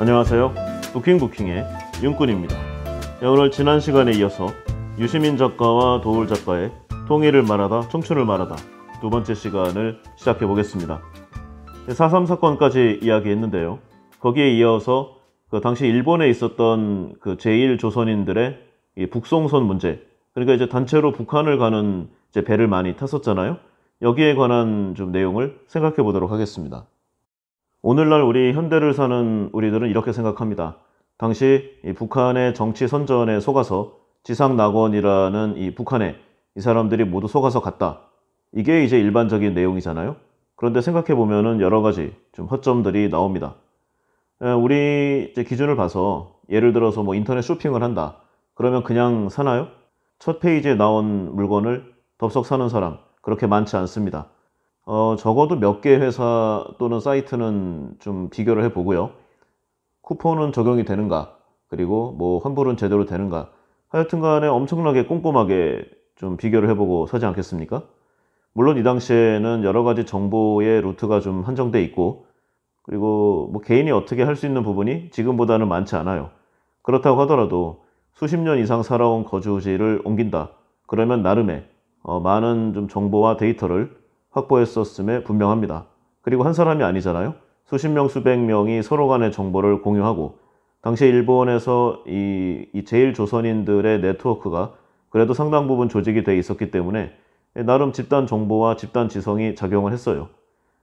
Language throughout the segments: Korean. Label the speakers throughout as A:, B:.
A: 안녕하세요 부킹부킹의 윤꾼입니다 예, 오늘 지난 시간에 이어서 유시민 작가와 도울 작가의 통일을 말하다 청춘을 말하다 두 번째 시간을 시작해 보겠습니다 4.3 예, 사건까지 이야기했는데요 거기에 이어서 그 당시 일본에 있었던 그 제1조선인들의 북송선 문제 그러니까 이제 단체로 북한을 가는 배를 많이 탔었잖아요 여기에 관한 좀 내용을 생각해 보도록 하겠습니다 오늘날 우리 현대를 사는 우리들은 이렇게 생각합니다. 당시 북한의 정치 선전에 속아서 지상 낙원이라는 이 북한에 이 사람들이 모두 속아서 갔다. 이게 이제 일반적인 내용이잖아요. 그런데 생각해 보면은 여러 가지 좀 허점들이 나옵니다. 우리 기준을 봐서 예를 들어서 뭐 인터넷 쇼핑을 한다. 그러면 그냥 사나요? 첫 페이지에 나온 물건을 덥석 사는 사람 그렇게 많지 않습니다. 어, 적어도 몇 개 회사 또는 사이트는 좀 비교를 해보고요. 쿠폰은 적용이 되는가, 그리고 뭐 환불은 제대로 되는가. 하여튼 간에 엄청나게 꼼꼼하게 좀 비교를 해보고 서지 않겠습니까? 물론 이 당시에는 여러 가지 정보의 루트가 좀 한정돼 있고, 그리고 뭐 개인이 어떻게 할 수 있는 부분이 지금보다는 많지 않아요. 그렇다고 하더라도 수십 년 이상 살아온 거주지를 옮긴다. 그러면 나름의 어, 많은 좀 정보와 데이터를 확보했었음에 분명합니다. 그리고 한 사람이 아니잖아요. 수십 명, 수백 명이 서로 간의 정보를 공유하고 당시 일본에서 이, 이 제일 조선인들의 네트워크가 그래도 상당 부분 조직이 돼 있었기 때문에 나름 집단 정보와 집단 지성이 작용을 했어요.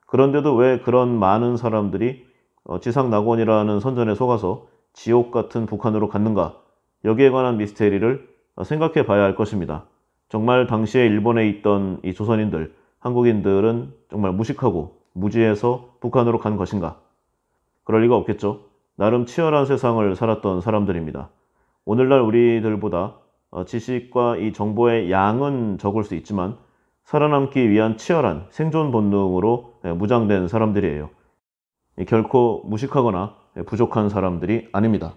A: 그런데도 왜 그런 많은 사람들이 어, 지상 낙원이라는 선전에 속아서 지옥 같은 북한으로 갔는가? 여기에 관한 미스테리를 어, 생각해 봐야 할 것입니다. 정말 당시에 일본에 있던 이 조선인들, 한국인들은 정말 무식하고 무지해서 북한으로 간 것인가? 그럴 리가 없겠죠. 나름 치열한 세상을 살았던 사람들입니다. 오늘날 우리들보다 어, 지식과 이 정보의 양은 적을 수 있지만 살아남기 위한 치열한 생존 본능으로 예, 무장된 사람들이에요. 결코 무식하거나 예, 부족한 사람들이 아닙니다.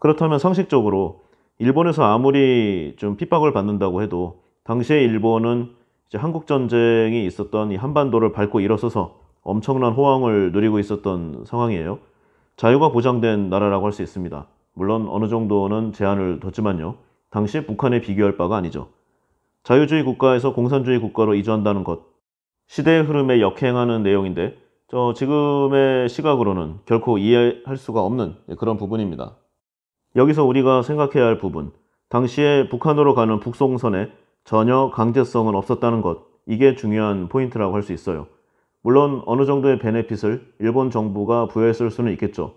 A: 그렇다면 상식적으로 일본에서 아무리 좀 핍박을 받는다고 해도 당시의 일본은 이제 한국 전쟁이 있었던 이 한반도를 밟고 일어서서 엄청난 호황을 누리고 있었던 상황이에요. 자유가 보장된 나라라고 할 수 있습니다. 물론 어느 정도는 제한을 뒀지만요. 당시 북한에 비교할 바가 아니죠. 자유주의 국가에서 공산주의 국가로 이주한다는 것. 시대의 흐름에 역행하는 내용인데 저 지금의 시각으로는 결코 이해할 수가 없는 그런 부분입니다. 여기서 우리가 생각해야 할 부분. 당시에 북한으로 가는 북송선에 전혀 강제성은 없었다는 것. 이게 중요한 포인트라고 할 수 있어요. 물론 어느 정도의 베네핏을 일본 정부가 부여했을 수는 있겠죠.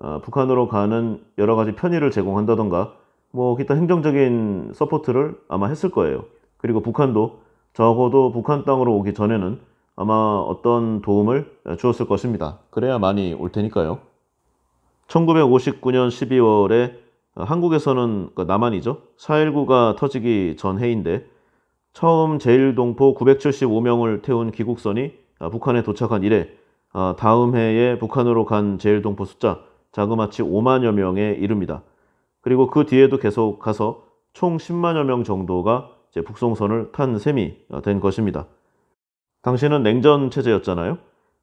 A: 어, 북한으로 가는 여러 가지 편의를 제공한다던가 뭐 기타 행정적인 서포트를 아마 했을 거예요. 그리고 북한도 적어도 북한 땅으로 오기 전에는 아마 어떤 도움을 주었을 것입니다. 그래야 많이 올 테니까요. 1959년 12월에 어, 한국에서는 그 남한이죠. 4.19가 터지기 전해인데 처음 제1동포 975명을 태운 귀국선이 아, 북한에 도착한 이래 아, 다음 해에 북한으로 간 제1동포 숫자 자그마치 5만여 명에 이릅니다. 그리고 그 뒤에도 계속 가서 총 10만여 명 정도가 북송선을 탄 셈이 어, 된 것입니다. 당시는 냉전 체제였잖아요.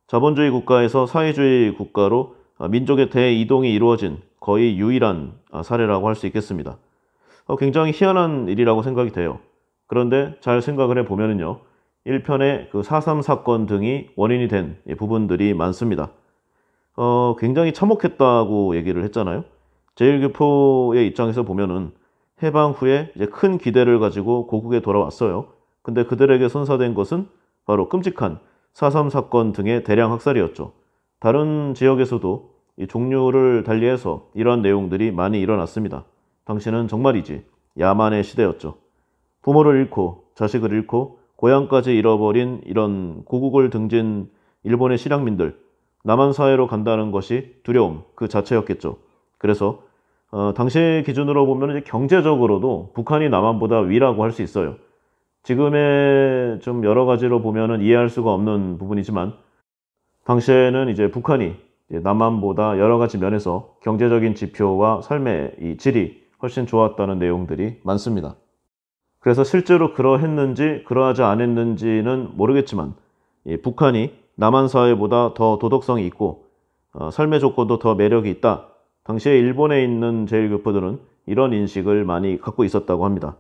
A: 자본주의 국가에서 사회주의 국가로 어, 민족의 대이동이 이루어진 거의 유일한 어, 사례라고 할 수 있겠습니다. 어, 굉장히 희한한 일이라고 생각이 돼요. 그런데 잘 생각을 해보면요. 1편의 그4.3 사건 등이 원인이 된 예, 부분들이 많습니다. 어, 굉장히 참혹했다고 얘기를 했잖아요. 제1교포의 입장에서 보면은 해방 후에 이제 큰 기대를 가지고 고국에 돌아왔어요. 근데 그들에게 선사된 것은 바로 끔찍한 4.3 사건 등의 대량 학살이었죠. 다른 지역에서도 이 종류를 달리해서 이러한 내용들이 많이 일어났습니다. 당신은 정말이지 야만의 시대였죠. 부모를 잃고 자식을 잃고 고향까지 잃어버린 이런 고국을 등진 일본의 실향민들 남한 사회로 간다는 것이 두려움 그 자체였겠죠. 그래서 어, 당시 기준으로 보면 이제 경제적으로도 북한이 남한보다 위라고 할 수 있어요. 지금의 좀 여러 가지로 보면 이해할 수가 없는 부분이지만 당시에는 이제 북한이 남한보다 예, 여러 가지 면에서 경제적인 지표와 삶의 질이 훨씬 좋았다는 내용들이 많습니다. 그래서 실제로 그러했는지 그러하지 않았는지는 모르겠지만 예, 북한이 남한 사회보다 더 도덕성이 있고 어, 삶의 조건도 더 매력이 있다. 당시에 일본에 있는 제일교포들은 이런 인식을 많이 갖고 있었다고 합니다.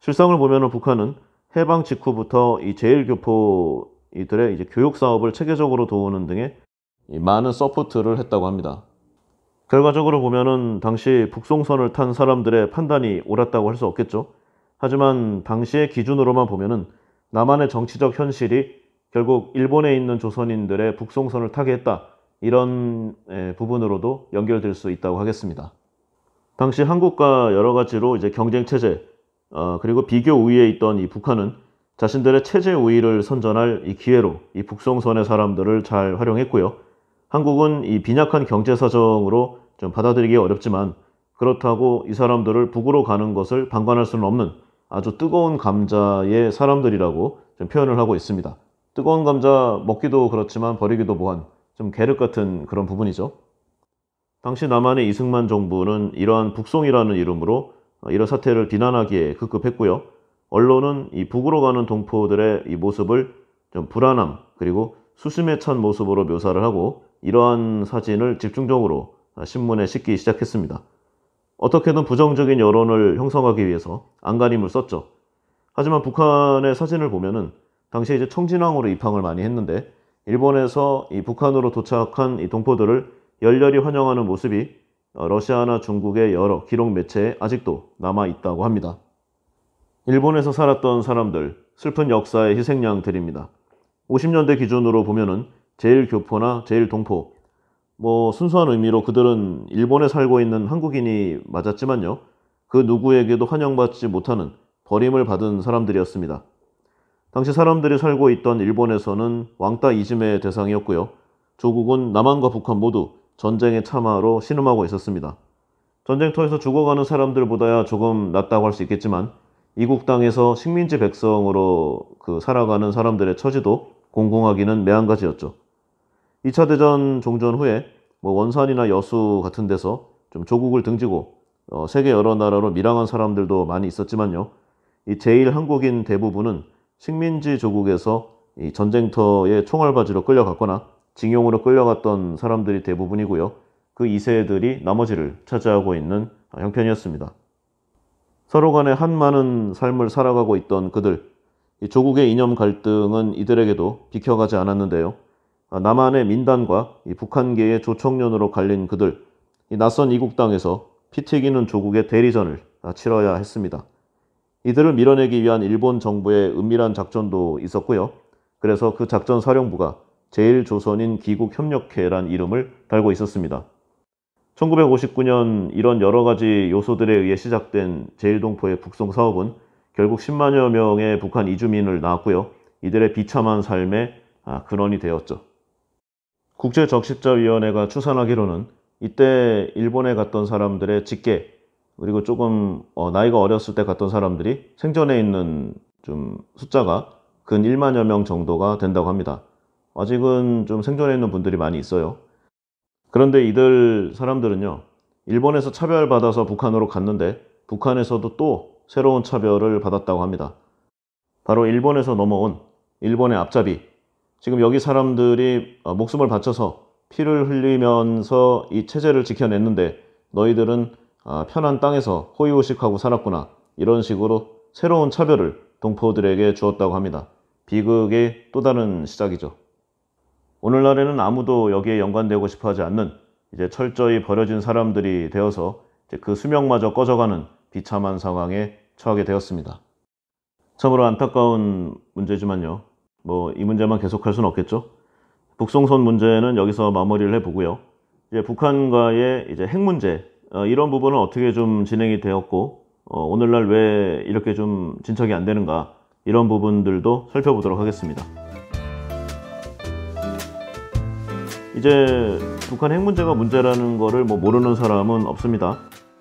A: 실상을 보면 북한은 해방 직후부터 이 제일교포 들의 이제 교육 사업을 체계적으로 도우는 등의 많은 서포트를 했다고 합니다. 결과적으로 보면은 당시 북송선을 탄 사람들의 판단이 옳았다고 할 수 없겠죠. 하지만 당시의 기준으로만 보면은 남한의 정치적 현실이 결국 일본에 있는 조선인들의 북송선을 타게 했다. 이런 부분으로도 연결될 수 있다고 하겠습니다. 당시 한국과 여러 가지로 이제 경쟁 체제 어, 그리고 비교 우위에 있던 이 북한은 자신들의 체제 우위를 선전할 이 기회로 이 북송선의 사람들을 잘 활용했고요. 한국은 이 빈약한 경제 사정으로 좀 받아들이기 어렵지만 그렇다고 이 사람들을 북으로 가는 것을 방관할 수는 없는 아주 뜨거운 감자의 사람들이라고 좀 표현을 하고 있습니다. 뜨거운 감자 먹기도 그렇지만 버리기도 뭐한 좀 계륵 같은 그런 부분이죠. 당시 남한의 이승만 정부는 이러한 북송이라는 이름으로 이런 사태를 비난하기에 급급했고요. 언론은 이 북으로 가는 동포들의 이 모습을 좀 불안함 그리고 수심에 찬 모습으로 묘사를 하고 이러한 사진을 집중적으로 신문에 싣기 시작했습니다. 어떻게든 부정적인 여론을 형성하기 위해서 안간힘을 썼죠. 하지만 북한의 사진을 보면은 당시에 이제 청진항으로 입항을 많이 했는데 일본에서 이 북한으로 도착한 이 동포들을 열렬히 환영하는 모습이 러시아나 중국의 여러 기록 매체에 아직도 남아 있다고 합니다. 일본에서 살았던 사람들, 슬픈 역사의 희생양들입니다. 50년대 기준으로 보면은 제일 교포나 제일 동포 뭐 순수한 의미로 그들은 일본에 살고 있는 한국인이 맞았지만요. 그 누구에게도 환영받지 못하는 버림을 받은 사람들이었습니다. 당시 사람들이 살고 있던 일본에서는 왕따 이짐의 대상이었고요. 조국은 남한과 북한 모두 전쟁의 참화로 신음하고 있었습니다. 전쟁터에서 죽어가는 사람들보다야 조금 낫다고 할 수 있겠지만 이국 땅에서 식민지 백성으로 그 살아가는 사람들의 처지도 공공하기는 매한가지였죠. 2차 대전 종전 후에 뭐 원산이나 여수 같은 데서 좀 조국을 등지고 어, 세계 여러 나라로 밀항한 사람들도 많이 있었지만요. 이 제1 한국인 대부분은 식민지 조국에서 이 전쟁터에 총알바지로 끌려갔거나 징용으로 끌려갔던 사람들이 대부분이고요. 그 2세들이 나머지를 차지하고 있는 형편이었습니다. 서로 간에 한 많은 삶을 살아가고 있던 그들, 조국의 이념 갈등은 이들에게도 비켜가지 않았는데요. 아, 남한의 민단과 북한계의 조청년으로 갈린 그들, 낯선 이국 당에서피 튀기는 조국의 대리전을 아, 치러야 했습니다. 이들을 밀어내기 위한 일본 정부의 은밀한 작전도 있었고요. 그래서 그 작전 사령부가 제1조선인 기국협력회란 이름을 달고 있었습니다. 1959년 이런 여러 가지 요소들에 의해 시작된 제1동포의 북송 사업은 결국 10만여 명의 북한 이주민을 낳았고요. 이들의 비참한 삶의 아, 근원이 되었죠. 국제적십자위원회가 추산하기로는 이때 일본에 갔던 사람들의 직계 그리고 조금 어, 나이가 어렸을 때 갔던 사람들이 생전에 있는 좀 숫자가 근 1만여 명 정도가 된다고 합니다. 아직은 좀 생존해 있는 분들이 많이 있어요. 그런데 이들 사람들은요, 일본에서 차별받아서 북한으로 갔는데 북한에서도 또 새로운 차별을 받았다고 합니다. 바로 일본에서 넘어온 일본의 앞잡이. 지금 여기 사람들이 어, 목숨을 바쳐서 피를 흘리면서 이 체제를 지켜냈는데 너희들은 아, 편한 땅에서 호의호식하고 살았구나. 이런 식으로 새로운 차별을 동포들에게 주었다고 합니다. 비극의 또 다른 시작이죠. 오늘날에는 아무도 여기에 연관되고 싶어 하지 않는 이제 철저히 버려진 사람들이 되어서 그 수명마저 꺼져가는 비참한 상황에 처하게 되었습니다. 참으로 안타까운 문제지만요. 뭐 이 문제만 계속할 수는 없겠죠. 북송선 문제는 여기서 마무리를 해보고요. 이제 북한과의 이제 핵 문제 어, 이런 부분은 어떻게 좀 진행이 되었고 어, 오늘날 왜 이렇게 좀 진척이 안 되는가 이런 부분들도 살펴보도록 하겠습니다. 이제 북한 핵 문제가 문제라는 거를 뭐 모르는 사람은 없습니다.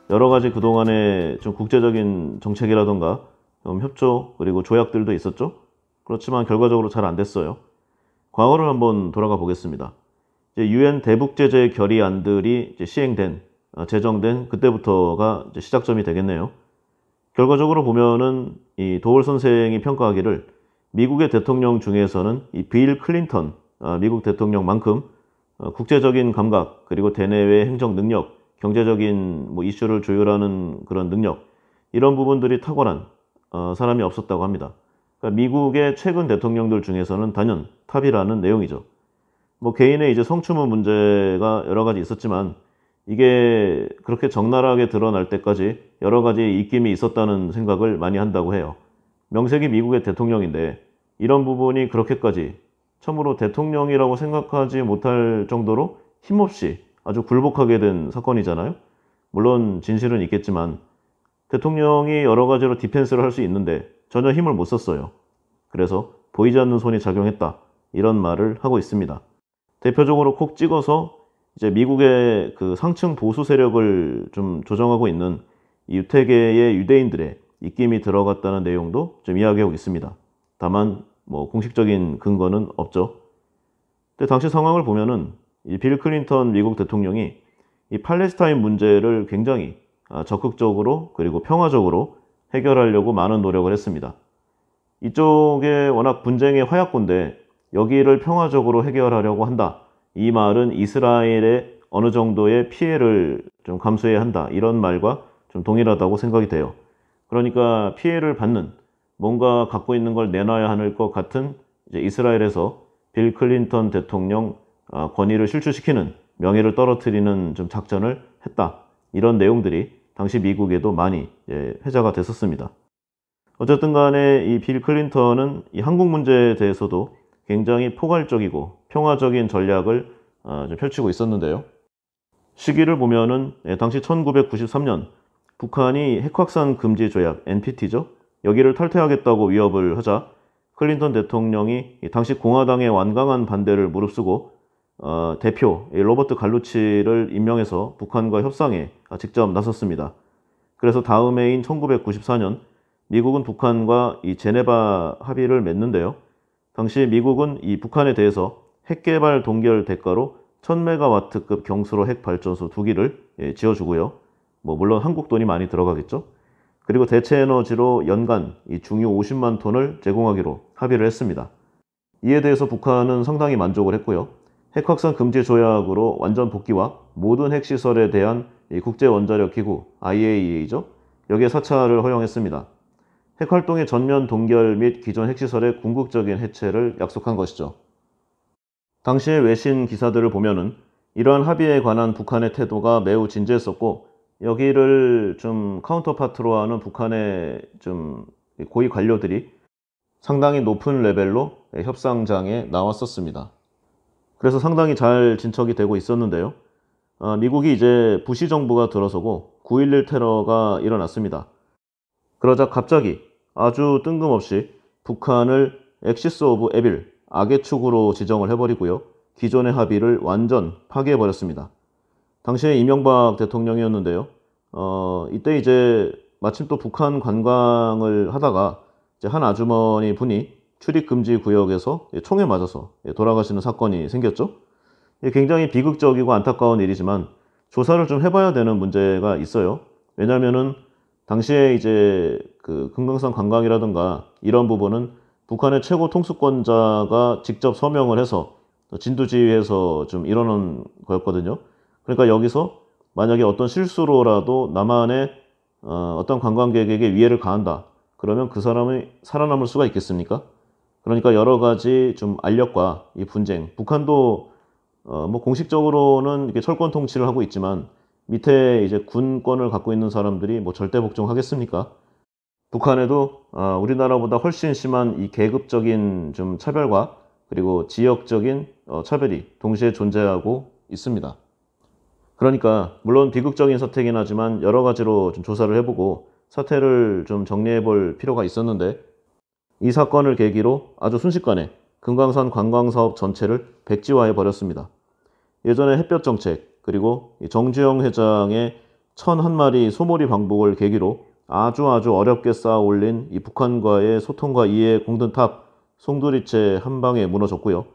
A: 여러 가지 그동안의 좀 국제적인 정책이라던가 음, 협조 그리고 조약들도 있었죠. 그렇지만 결과적으로 잘 안 됐어요. 과거를 한번 돌아가 보겠습니다. UN 대북제재 결의안들이 시행된, 제정된 어, 그때부터가 시작점이 되겠네요. 결과적으로 보면은 이도울 선생이 평가하기를 미국의 대통령 중에서는 이빌 클린턴 어, 미국 대통령만큼 어, 국제적인 감각 그리고 대내외 행정 능력 경제적인 뭐 이슈를 조율하는 그런 능력 이런 부분들이 탁월한 어, 사람이 없었다고 합니다. 그러니까 미국의 최근 대통령들 중에서는 단연 탑이라는 내용이죠. 뭐 개인의 이제 성추문 문제가 여러 가지 있었지만 이게 그렇게 적나라하게 드러날 때까지 여러 가지 입김이 있었다는 생각을 많이 한다고 해요. 명색이 미국의 대통령인데 이런 부분이 그렇게까지 처음으로 대통령이라고 생각하지 못할 정도로 힘없이 아주 굴복하게 된 사건이잖아요. 물론 진실은 있겠지만 대통령이 여러 가지로 디펜스를 할 수 있는데 전혀 힘을 못 썼어요. 그래서 보이지 않는 손이 작용했다. 이런 말을 하고 있습니다. 대표적으로 콕 찍어서 이제 미국의 그 상층 보수 세력을 좀 조정하고 있는 유태계의 유대인들의 입김이 들어갔다는 내용도 좀 이야기하고 있습니다. 다만 뭐 공식적인 근거는 없죠. 근데 당시 상황을 보면은 이빌 클린턴 미국 대통령이 이 팔레스타인 문제를 굉장히 아, 적극적으로 그리고 평화적으로 해결하려고 많은 노력을 했습니다. 이쪽에 워낙 분쟁의 화약고데 여기를 평화적으로 해결하려고 한다. 이 말은 이스라엘의 어느 정도의 피해를 좀 감수해야 한다. 이런 말과 좀 동일하다고 생각이 돼요. 그러니까 피해를 받는 뭔가 갖고 있는 걸 내놔야 하는 것 같은 이제 이스라엘에서 빌 클린턴 대통령 아, 권위를 실추시키는 명예를 떨어뜨리는 좀 작전을 했다. 이런 내용들이 당시 미국에도 많이 예, 회자가 됐었습니다. 어쨌든 간에 이 빌 클린턴은 이 한국 문제에 대해서도 굉장히 포괄적이고 평화적인 전략을 아, 펼치고 있었는데요. 시기를 보면은 예, 당시 1993년 북한이 핵확산 금지 조약 NPT죠. 여기를 탈퇴하겠다고 위협을 하자 클린턴 대통령이 당시 공화당의 완강한 반대를 무릅쓰고 어, 대표 로버트 갈루치를 임명해서 북한과 협상에 직접 나섰습니다. 그래서 다음 해인 1994년 미국은 북한과 이 제네바 합의를 맺는데요. 당시 미국은 이 북한에 대해서 핵개발 동결 대가로 1000메가와트급 경수로 핵발전소 두 기를 예, 지어주고요. 뭐 물론 한국 돈이 많이 들어가겠죠. 그리고 대체 에너지로 연간 이 중유 50만 톤을 제공하기로 합의를 했습니다. 이에 대해서 북한은 상당히 만족을 했고요. 핵확산 금지 조약으로 완전 복귀와 모든 핵시설에 대한 국제원자력기구 IAEA죠. 여기에 사찰을 허용했습니다. 핵활동의 전면 동결 및 기존 핵시설의 궁극적인 해체를 약속한 것이죠. 당시의 외신 기사들을 보면은 이러한 합의에 관한 북한의 태도가 매우 진지했었고 여기를 좀 카운터파트로 하는 북한의 좀 고위 관료들이 상당히 높은 레벨로 협상장에 나왔었습니다. 그래서 상당히 잘 진척이 되고 있었는데요. 아, 미국이 이제 부시 정부가 들어서고 9.11 테러가 일어났습니다. 그러자 갑자기 아주 뜬금없이 북한을 엑시스 오브 에빌, 악의 축으로 지정을 해버리고요. 기존의 합의를 완전 파괴해버렸습니다. 당시에 이명박 대통령이었는데요. 어, 이때 이제 마침 또 북한 관광을 하다가 한 아주머니 분이 출입금지 구역에서 총에 맞아서 돌아가시는 사건이 생겼죠. 굉장히 비극적이고 안타까운 일이지만 조사를 좀 해봐야 되는 문제가 있어요. 왜냐면은 당시에 이제 그 금강산 관광이라든가 이런 부분은 북한의 최고 통수권자가 직접 서명을 해서 진두지휘해서 좀 이러는 거였거든요. 그러니까 여기서 만약에 어떤 실수로라도 남한의 어, 어떤 관광객에게 위해를 가한다. 그러면 그 사람이 살아남을 수가 있겠습니까? 그러니까 여러 가지 좀알력과이 분쟁, 북한도 어, 뭐 공식적으로는 이렇게 철권 통치를 하고 있지만 밑에 이제 군권을 갖고 있는 사람들이 뭐 절대 복종하겠습니까? 북한에도 어, 우리나라보다 훨씬 심한 이 계급적인 좀 차별과 그리고 지역적인 어, 차별이 동시에 존재하고 있습니다. 그러니까 물론 비극적인 사태긴 하지만 여러 가지로 좀 조사를 해보고 사태를 좀 정리해 볼 필요가 있었는데 이 사건을 계기로 아주 순식간에 금강산 관광사업 전체를 백지화해 버렸습니다. 예전에 햇볕 정책 그리고 정주영 회장의 천 한 마리 소몰이 방북을 계기로 아주 아주 어렵게 쌓아 올린 이 북한과의 소통과 이해 공든탑 송두리째 한 방에 무너졌고요.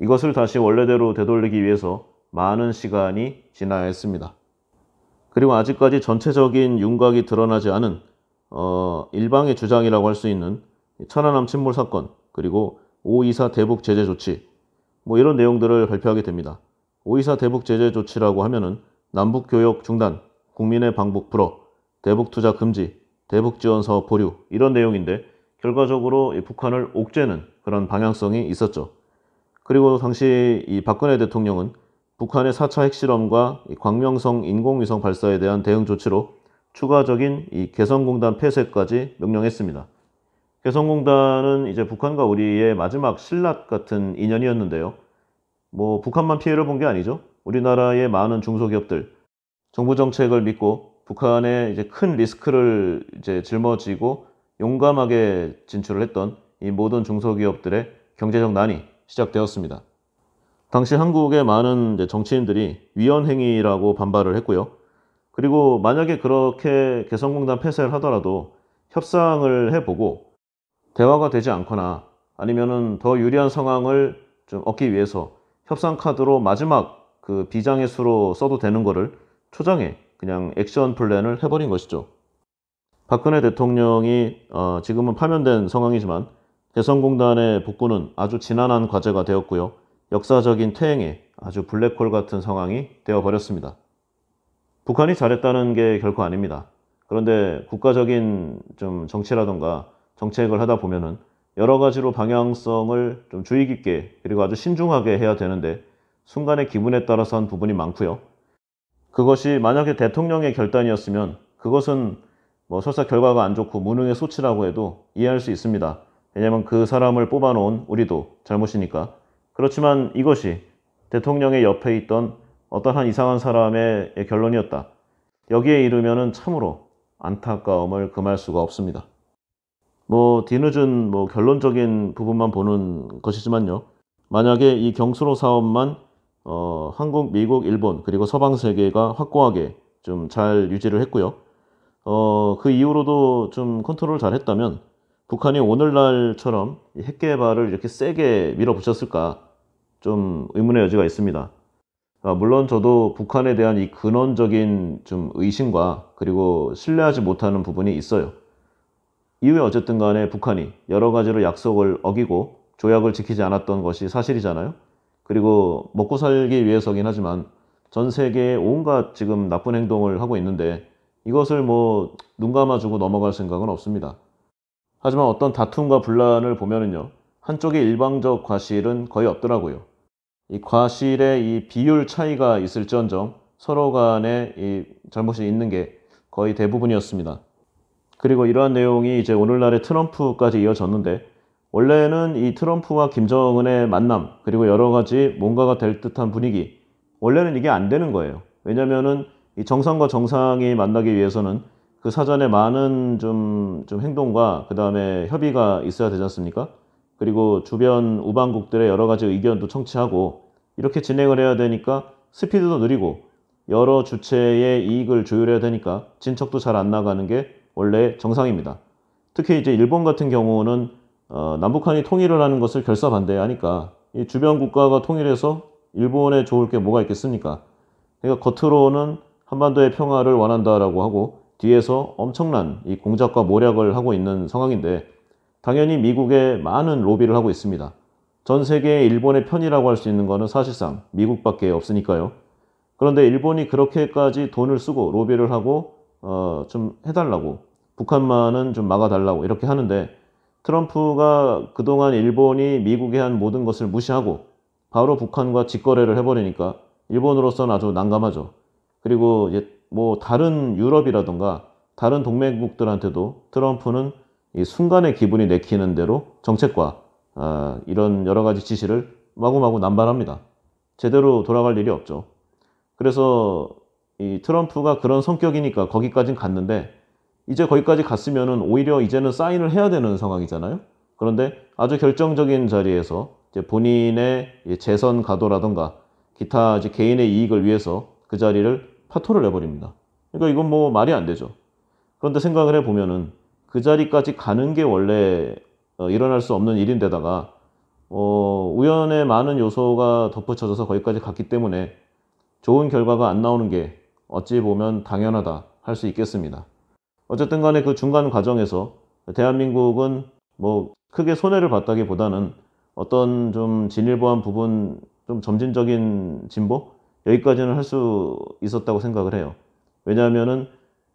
A: 이것을 다시 원래대로 되돌리기 위해서 많은 시간이 지나야 했습니다. 그리고 아직까지 전체적인 윤곽이 드러나지 않은 어, 일방의 주장이라고 할 수 있는 천안함 침몰 사건, 그리고 524 대북 제재 조치, 뭐 이런 내용들을 발표하게 됩니다. 524 대북 제재 조치라고 하면은 남북 교역 중단, 국민의 방북 불허, 대북 투자 금지, 대북 지원 사업 보류 이런 내용인데 결과적으로 북한을 옥죄는 그런 방향성이 있었죠. 그리고 당시 이 박근혜 대통령은 북한의 4차 핵실험과 광명성 인공위성 발사에 대한 대응 조치로 추가적인 이 개성공단 폐쇄까지 명령했습니다. 개성공단은 이제 북한과 우리의 마지막 신락 같은 인연이었는데요. 뭐 북한만 피해를 본 게 아니죠. 우리나라의 많은 중소기업들 정부 정책을 믿고 북한에 이제 큰 리스크를 이제 짊어지고 용감하게 진출을 했던 이 모든 중소기업들의 경제적 난이 시작되었습니다. 당시 한국의 많은 정치인들이 위헌행위라고 반발을 했고요. 그리고 만약에 그렇게 개성공단 폐쇄를 하더라도 협상을 해보고 대화가 되지 않거나 아니면은 더 유리한 상황을 좀 얻기 위해서 협상 카드로 마지막 그 비장의 수로 써도 되는 거를 초장에 그냥 액션 플랜을 해버린 것이죠. 박근혜 대통령이 어 지금은 파면된 상황이지만 개성공단의 복구는 아주 지난한 과제가 되었고요. 역사적인 퇴행에 아주 블랙홀 같은 상황이 되어버렸습니다. 북한이 잘했다는 게 결코 아닙니다. 그런데 국가적인 좀 정치라던가 정책을 하다 보면은 여러 가지로 방향성을 좀 주의 깊게 그리고 아주 신중하게 해야 되는데 순간의 기분에 따라서 한 부분이 많고요. 그것이 만약에 대통령의 결단이었으면 그것은 뭐 설사 결과가 안 좋고 무능의 소치라고 해도 이해할 수 있습니다. 왜냐하면 그 사람을 뽑아놓은 우리도 잘못이니까. 그렇지만 이것이 대통령의 옆에 있던 어떤 한 이상한 사람의 결론이었다. 여기에 이르면 참으로 안타까움을 금할 수가 없습니다. 뭐 뒤늦은 뭐 결론적인 부분만 보는 것이지만요. 만약에 이 경수로 사업만 어, 한국, 미국, 일본 그리고 서방 세계가 확고하게 좀 잘 유지를 했고요. 어, 그 이후로도 좀 컨트롤 잘 했다면 북한이 오늘날처럼 핵 개발을 이렇게 세게 밀어붙였을까 좀 의문의 여지가 있습니다. 아, 물론 저도 북한에 대한 이 근원적인 좀 의심과 그리고 신뢰하지 못하는 부분이 있어요. 이후에 어쨌든 간에 북한이 여러 가지로 약속을 어기고 조약을 지키지 않았던 것이 사실이잖아요. 그리고 먹고 살기 위해서긴 하지만 전 세계에 온갖 지금 나쁜 행동을 하고 있는데 이것을 뭐 눈 감아주고 넘어갈 생각은 없습니다. 하지만 어떤 다툼과 분란을 보면은요. 한쪽의 일방적 과실은 거의 없더라고요. 이 과실의 이 비율 차이가 있을지언정 서로 간에 이 잘못이 있는 게 거의 대부분이었습니다. 그리고 이러한 내용이 이제 오늘날의 트럼프까지 이어졌는데 원래는 이 트럼프와 김정은의 만남 그리고 여러 가지 뭔가가 될 듯한 분위기 원래는 이게 안 되는 거예요. 왜냐면은 이 정상과 정상이 만나기 위해서는 그 사전에 많은 좀, 좀 행동과 그 다음에 협의가 있어야 되지 않습니까? 그리고 주변 우방국들의 여러 가지 의견도 청취하고 이렇게 진행을 해야 되니까 스피드도 느리고 여러 주체의 이익을 조율해야 되니까 진척도 잘 안 나가는 게 원래 정상입니다. 특히 이제 일본 같은 경우는 어, 남북한이 통일을 하는 것을 결사반대하니까 이 주변 국가가 통일해서 일본에 좋을 게 뭐가 있겠습니까? 그러니까 겉으로는 한반도의 평화를 원한다라고 하고 뒤에서 엄청난 이 공작과 모략을 하고 있는 상황인데 당연히 미국에 많은 로비를 하고 있습니다. 전 세계에 일본의 편이라고 할 수 있는 것은 사실상 미국밖에 없으니까요. 그런데 일본이 그렇게까지 돈을 쓰고 로비를 하고 어, 좀 해달라고 북한만은 좀 막아달라고 이렇게 하는데 트럼프가 그동안 일본이 미국에한 모든 것을 무시하고 바로 북한과 직거래를 해버리니까 일본으로서는 아주 난감하죠. 그리고 이제 뭐 다른 유럽이라든가 다른 동맹국들한테도 트럼프는 이 순간의 기분이 내키는 대로 정책과 아, 이런 여러 가지 지시를 마구마구 남발합니다. 제대로 돌아갈 일이 없죠. 그래서 이 트럼프가 그런 성격이니까 거기까진 갔는데 이제 거기까지 갔으면은 오히려 이제는 사인을 해야 되는 상황이잖아요. 그런데 아주 결정적인 자리에서 본인의 재선 가도라든가 기타 이제 개인의 이익을 위해서 그 자리를 파토를 해버립니다 그러니까 이건 뭐 말이 안 되죠. 그런데 생각을 해보면은 그 자리까지 가는 게 원래 어, 일어날 수 없는 일인데다가 어, 우연의 많은 요소가 덧붙여져서 거기까지 갔기 때문에 좋은 결과가 안 나오는 게 어찌 보면 당연하다 할 수 있겠습니다. 어쨌든 간에 그 중간 과정에서 대한민국은 뭐 크게 손해를 봤다기 보다는 어떤 좀 진일보한 부분 좀 점진적인 진보 여기까지는 할 수 있었다고 생각을 해요. 왜냐하면은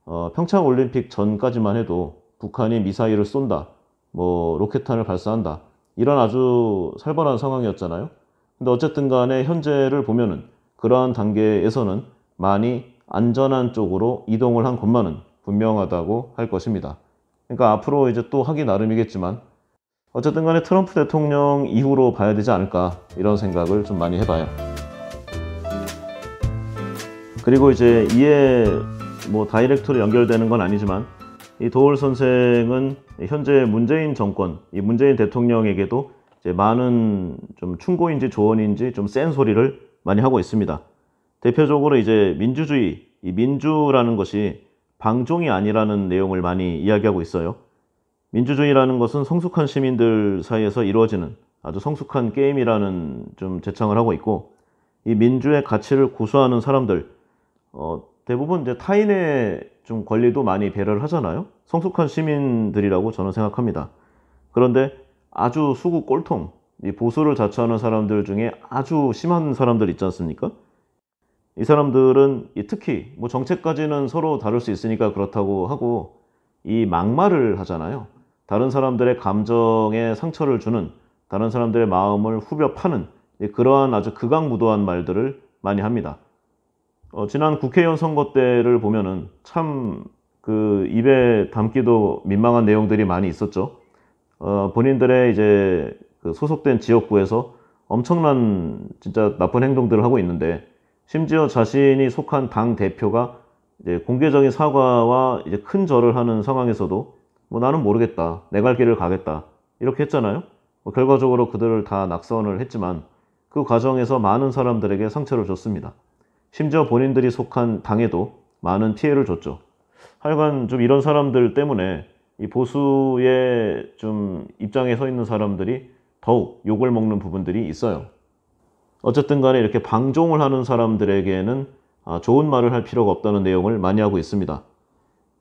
A: 어, 평창 올림픽 전까지만 해도 북한이 미사일을 쏜다, 뭐 로켓탄을 발사한다 이런 아주 살벌한 상황이었잖아요. 근데 어쨌든 간에 현재를 보면은 그러한 단계에서는 많이 안전한 쪽으로 이동을 한 것만은 분명하다고 할 것입니다. 그러니까 앞으로 이제 또 하기 나름이겠지만 어쨌든 간에 트럼프 대통령 이후로 봐야 되지 않을까 이런 생각을 좀 많이 해봐요. 그리고 이제 이에 뭐 다이렉트로 연결되는 건 아니지만 이도울 선생은 현재 문재인 정권, 이 문재인 대통령에게도 많은 좀 충고인지 조언인지 좀 센 소리를 많이 하고 있습니다. 대표적으로 이제 민주주의, 이 민주라는 것이 방종이 아니라는 내용을 많이 이야기하고 있어요. 민주주의라는 것은 성숙한 시민들 사이에서 이루어지는 아주 성숙한 게임이라는 좀제창을 하고 있고 이 민주의 가치를 고수하는 사람들 어, 대부분 이제 타인의 좀 권리도 많이 배려를 하잖아요. 성숙한 시민들이라고 저는 생각합니다. 그런데 아주 수구 꼴통 이 보수를 자처하는 사람들 중에 아주 심한 사람들 있지 않습니까? 이 사람들은 특히 뭐 정책까지는 서로 다를 수 있으니까 그렇다고 하고 이 막말을 하잖아요. 다른 사람들의 감정에 상처를 주는 다른 사람들의 마음을 후벼 파는 그러한 아주 극악무도한 말들을 많이 합니다. 어, 지난 국회의원 선거 때를 보면은 참 그 입에 담기도 민망한 내용들이 많이 있었죠. 어, 본인들의 이제 그 소속된 지역구에서 엄청난 진짜 나쁜 행동들을 하고 있는데 심지어 자신이 속한 당 대표가 공개적인 사과와 이제 큰 절을 하는 상황에서도 뭐 나는 모르겠다, 내 갈 길을 가겠다 이렇게 했잖아요. 뭐 결과적으로 그들을 다 낙선을 했지만 그 과정에서 많은 사람들에게 상처를 줬습니다. 심지어 본인들이 속한 당에도 많은 피해를 줬죠. 하여간 좀 이런 사람들 때문에 이 보수의 좀 입장에 서 있는 사람들이 더욱 욕을 먹는 부분들이 있어요. 어쨌든 간에 이렇게 방종을 하는 사람들에게는 아, 좋은 말을 할 필요가 없다는 내용을 많이 하고 있습니다.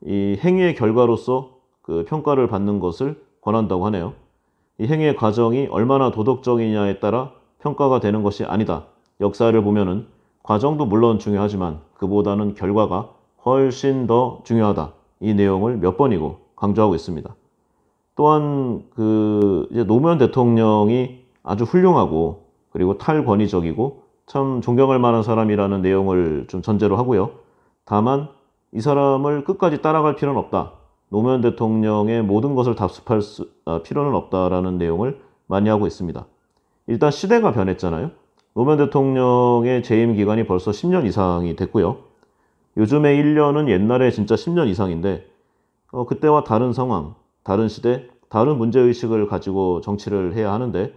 A: 이 행위의 결과로서 그 평가를 받는 것을 권한다고 하네요. 이 행위의 과정이 얼마나 도덕적이냐에 따라 평가가 되는 것이 아니다. 역사를 보면은 과정도 물론 중요하지만 그보다는 결과가 훨씬 더 중요하다. 이 내용을 몇 번이고 강조하고 있습니다. 또한 그 노무현 대통령이 아주 훌륭하고 그리고 탈권위적이고 참 존경할 만한 사람이라는 내용을 좀 전제로 하고요. 다만 이 사람을 끝까지 따라갈 필요는 없다. 노무현 대통령의 모든 것을 답습할 수, 아, 필요는 없다라는 내용을 많이 하고 있습니다. 일단 시대가 변했잖아요. 노무현 대통령의 재임 기간이 벌써 10년 이상이 됐고요. 요즘에 1년은 옛날에 진짜 10년 이상인데 어, 그때와 다른 상황, 다른 시대, 다른 문제의식을 가지고 정치를 해야 하는데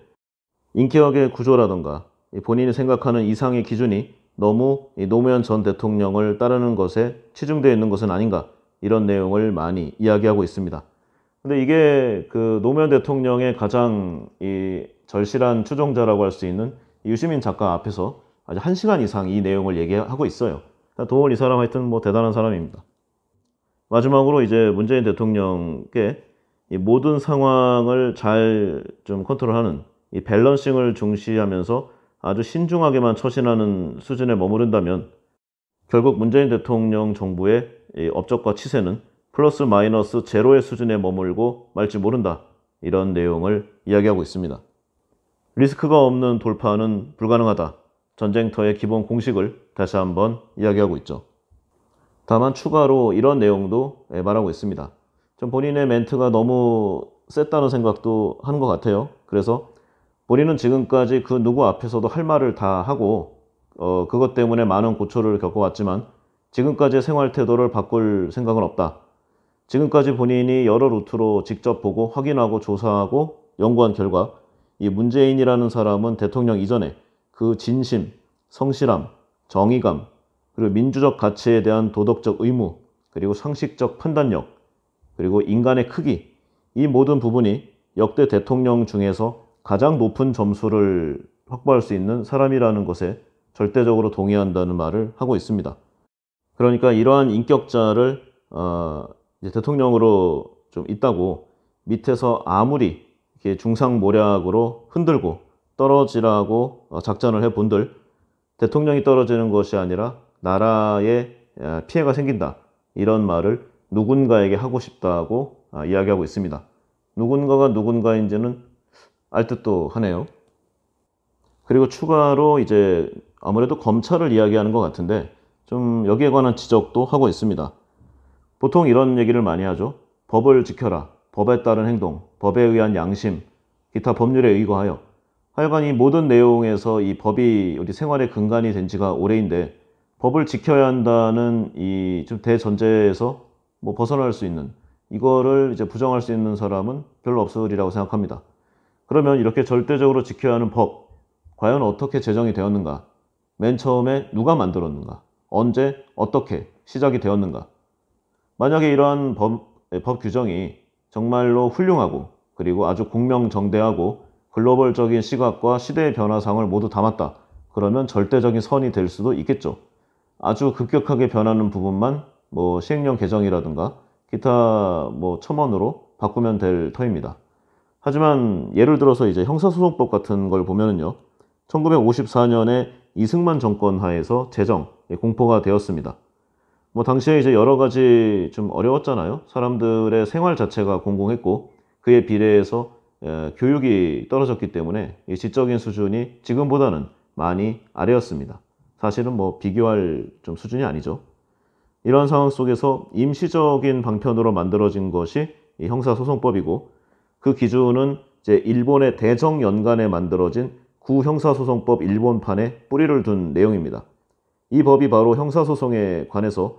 A: 인격의 구조라던가 본인이 생각하는 이상의 기준이 너무 노무현 전 대통령을 따르는 것에 치중되어 있는 것은 아닌가 이런 내용을 많이 이야기하고 있습니다. 근데 이게 그 노무현 대통령의 가장 이 절실한 추종자라고 할 수 있는 유시민 작가 앞에서 아주 한 시간 이상 이 내용을 얘기하고 있어요. 도올 이 사람 하여튼 뭐 대단한 사람입니다. 마지막으로 이제 문재인 대통령께 모든 상황을 잘 좀 컨트롤하는 이 밸런싱을 중시하면서 아주 신중하게만 처신하는 수준에 머무른다면 결국 문재인 대통령 정부의 업적과 치세는 플러스 마이너스 제로의 수준에 머물고 말지 모른다. 이런 내용을 이야기하고 있습니다. 리스크가 없는 돌파는 불가능하다. 전쟁터의 기본 공식을 다시 한번 이야기하고 있죠. 다만 추가로 이런 내용도 말하고 있습니다. 좀 본인의 멘트가 너무 셌다는 생각도 한 것 같아요. 그래서 본인은 지금까지 그 누구 앞에서도 할 말을 다 하고 어, 그것 때문에 많은 고초를 겪어왔지만 지금까지의 생활 태도를 바꿀 생각은 없다. 지금까지 본인이 여러 루트로 직접 보고 확인하고 조사하고 연구한 결과 이 문재인이라는 사람은 대통령 이전에 그 진심, 성실함, 정의감, 그리고 민주적 가치에 대한 도덕적 의무, 그리고 상식적 판단력, 그리고 인간의 크기, 이 모든 부분이 역대 대통령 중에서 가장 높은 점수를 확보할 수 있는 사람이라는 것에 절대적으로 동의한다는 말을 하고 있습니다. 그러니까 이러한 인격자를 어, 대통령으로 좀 있다고 밑에서 아무리 이렇게 중상모략으로 흔들고 떨어지라고 어, 작전을 해본들 대통령이 떨어지는 것이 아니라 나라에 피해가 생긴다 이런 말을 누군가에게 하고 싶다고 아, 이야기하고 있습니다. 누군가가 누군가인지는 알듯도 하네요. 그리고 추가로 이제 아무래도 검찰을 이야기하는 것 같은데 좀 여기에 관한 지적도 하고 있습니다. 보통 이런 얘기를 많이 하죠. 법을 지켜라. 법에 따른 행동, 법에 의한 양심, 기타 법률에 의거하여 하여간 이 모든 내용에서 이 법이 우리 생활의 근간이 된 지가 오래인데 법을 지켜야 한다는 이 좀 대전제에서 뭐 벗어날 수 있는 이거를 이제 부정할 수 있는 사람은 별로 없으리라고 생각합니다. 그러면 이렇게 절대적으로 지켜야 하는 법, 과연 어떻게 제정이 되었는가? 맨 처음에 누가 만들었는가? 언제, 어떻게 시작이 되었는가? 만약에 이러한 법, 예, 법 규정이 정말로 훌륭하고 그리고 아주 공명정대하고 글로벌적인 시각과 시대의 변화상을 모두 담았다. 그러면 절대적인 선이 될 수도 있겠죠. 아주 급격하게 변하는 부분만 뭐 시행령 개정이라든가 기타 뭐 첨언으로 바꾸면 될 터입니다. 하지만 예를 들어서 이제 형사소송법 같은 걸 보면은요. 1954년에 이승만 정권 하에서 제정 예, 공포가 되었습니다. 뭐 당시에 이제 여러 가지 좀 어려웠잖아요. 사람들의 생활 자체가 공공했고 그에 비례해서 예, 교육이 떨어졌기 때문에 지적인 수준이 지금보다는 많이 아래였습니다. 사실은 뭐 비교할 좀 수준이 아니죠. 이런 상황 속에서 임시적인 방편으로 만들어진 것이 형사소송법이고 그 기준은 이제 일본의 대정 연간에 만들어진 구형사소송법 일본판에 뿌리를 둔 내용입니다. 이 법이 바로 형사소송에 관해서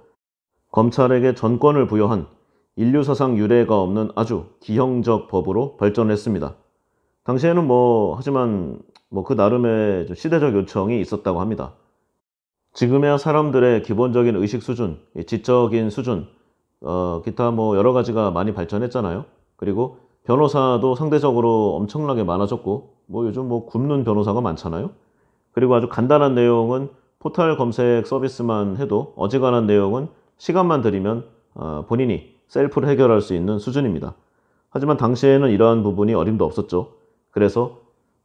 A: 검찰에게 전권을 부여한 인류사상 유례가 없는 아주 기형적 법으로 발전했습니다. 당시에는 뭐, 하지만 뭐 그 나름의 시대적 요청이 있었다고 합니다. 지금의 사람들의 기본적인 의식 수준, 지적인 수준, 어, 기타 뭐 여러 가지가 많이 발전했잖아요. 그리고 변호사도 상대적으로 엄청나게 많아졌고 뭐 요즘 뭐굶는 변호사가 많잖아요. 그리고 아주 간단한 내용은 포털 검색 서비스만 해도 어지간한 내용은 시간만 들이면 어, 본인이 셀프로 해결할 수 있는 수준입니다. 하지만 당시에는 이러한 부분이 어림도 없었죠. 그래서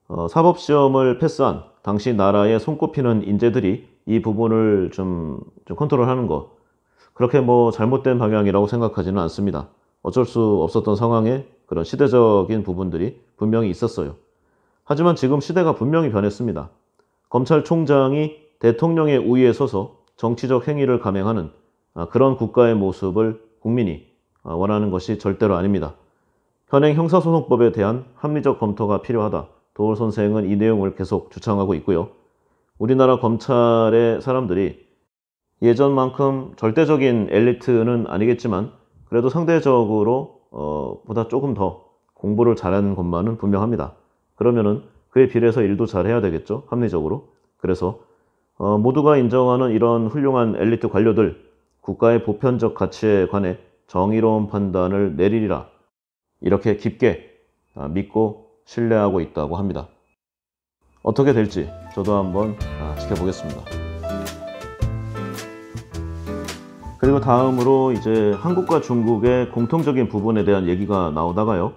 A: 어, 사법시험을 패스한 당시 나라에 손꼽히는 인재들이 이 부분을 좀, 좀 컨트롤하는 거 그렇게 뭐 잘못된 방향이라고 생각하지는 않습니다. 어쩔 수 없었던 상황에 그런 시대적인 부분들이 분명히 있었어요. 하지만 지금 시대가 분명히 변했습니다. 검찰총장이 대통령의 우위에 서서 정치적 행위를 감행하는 아, 그런 국가의 모습을 국민이 아, 원하는 것이 절대로 아닙니다. 현행 형사소송법에 대한 합리적 검토가 필요하다. 도울 선생은 이 내용을 계속 주창하고 있고요. 우리나라 검찰의 사람들이 예전만큼 절대적인 엘리트는 아니겠지만 그래도 상대적으로 어, 보다 조금 더 공부를 잘하는 것만은 분명합니다. 그러면은 그에 비례해서 일도 잘해야 되겠죠. 합리적으로. 그래서 어, 모두가 인정하는 이런 훌륭한 엘리트 관료들, 국가의 보편적 가치에 관해 정의로운 판단을 내리리라. 이렇게 깊게 아, 믿고 신뢰하고 있다고 합니다. 어떻게 될지 저도 한번 아, 지켜보겠습니다. 그리고 다음으로 이제 한국과 중국의 공통적인 부분에 대한 얘기가 나오다가요.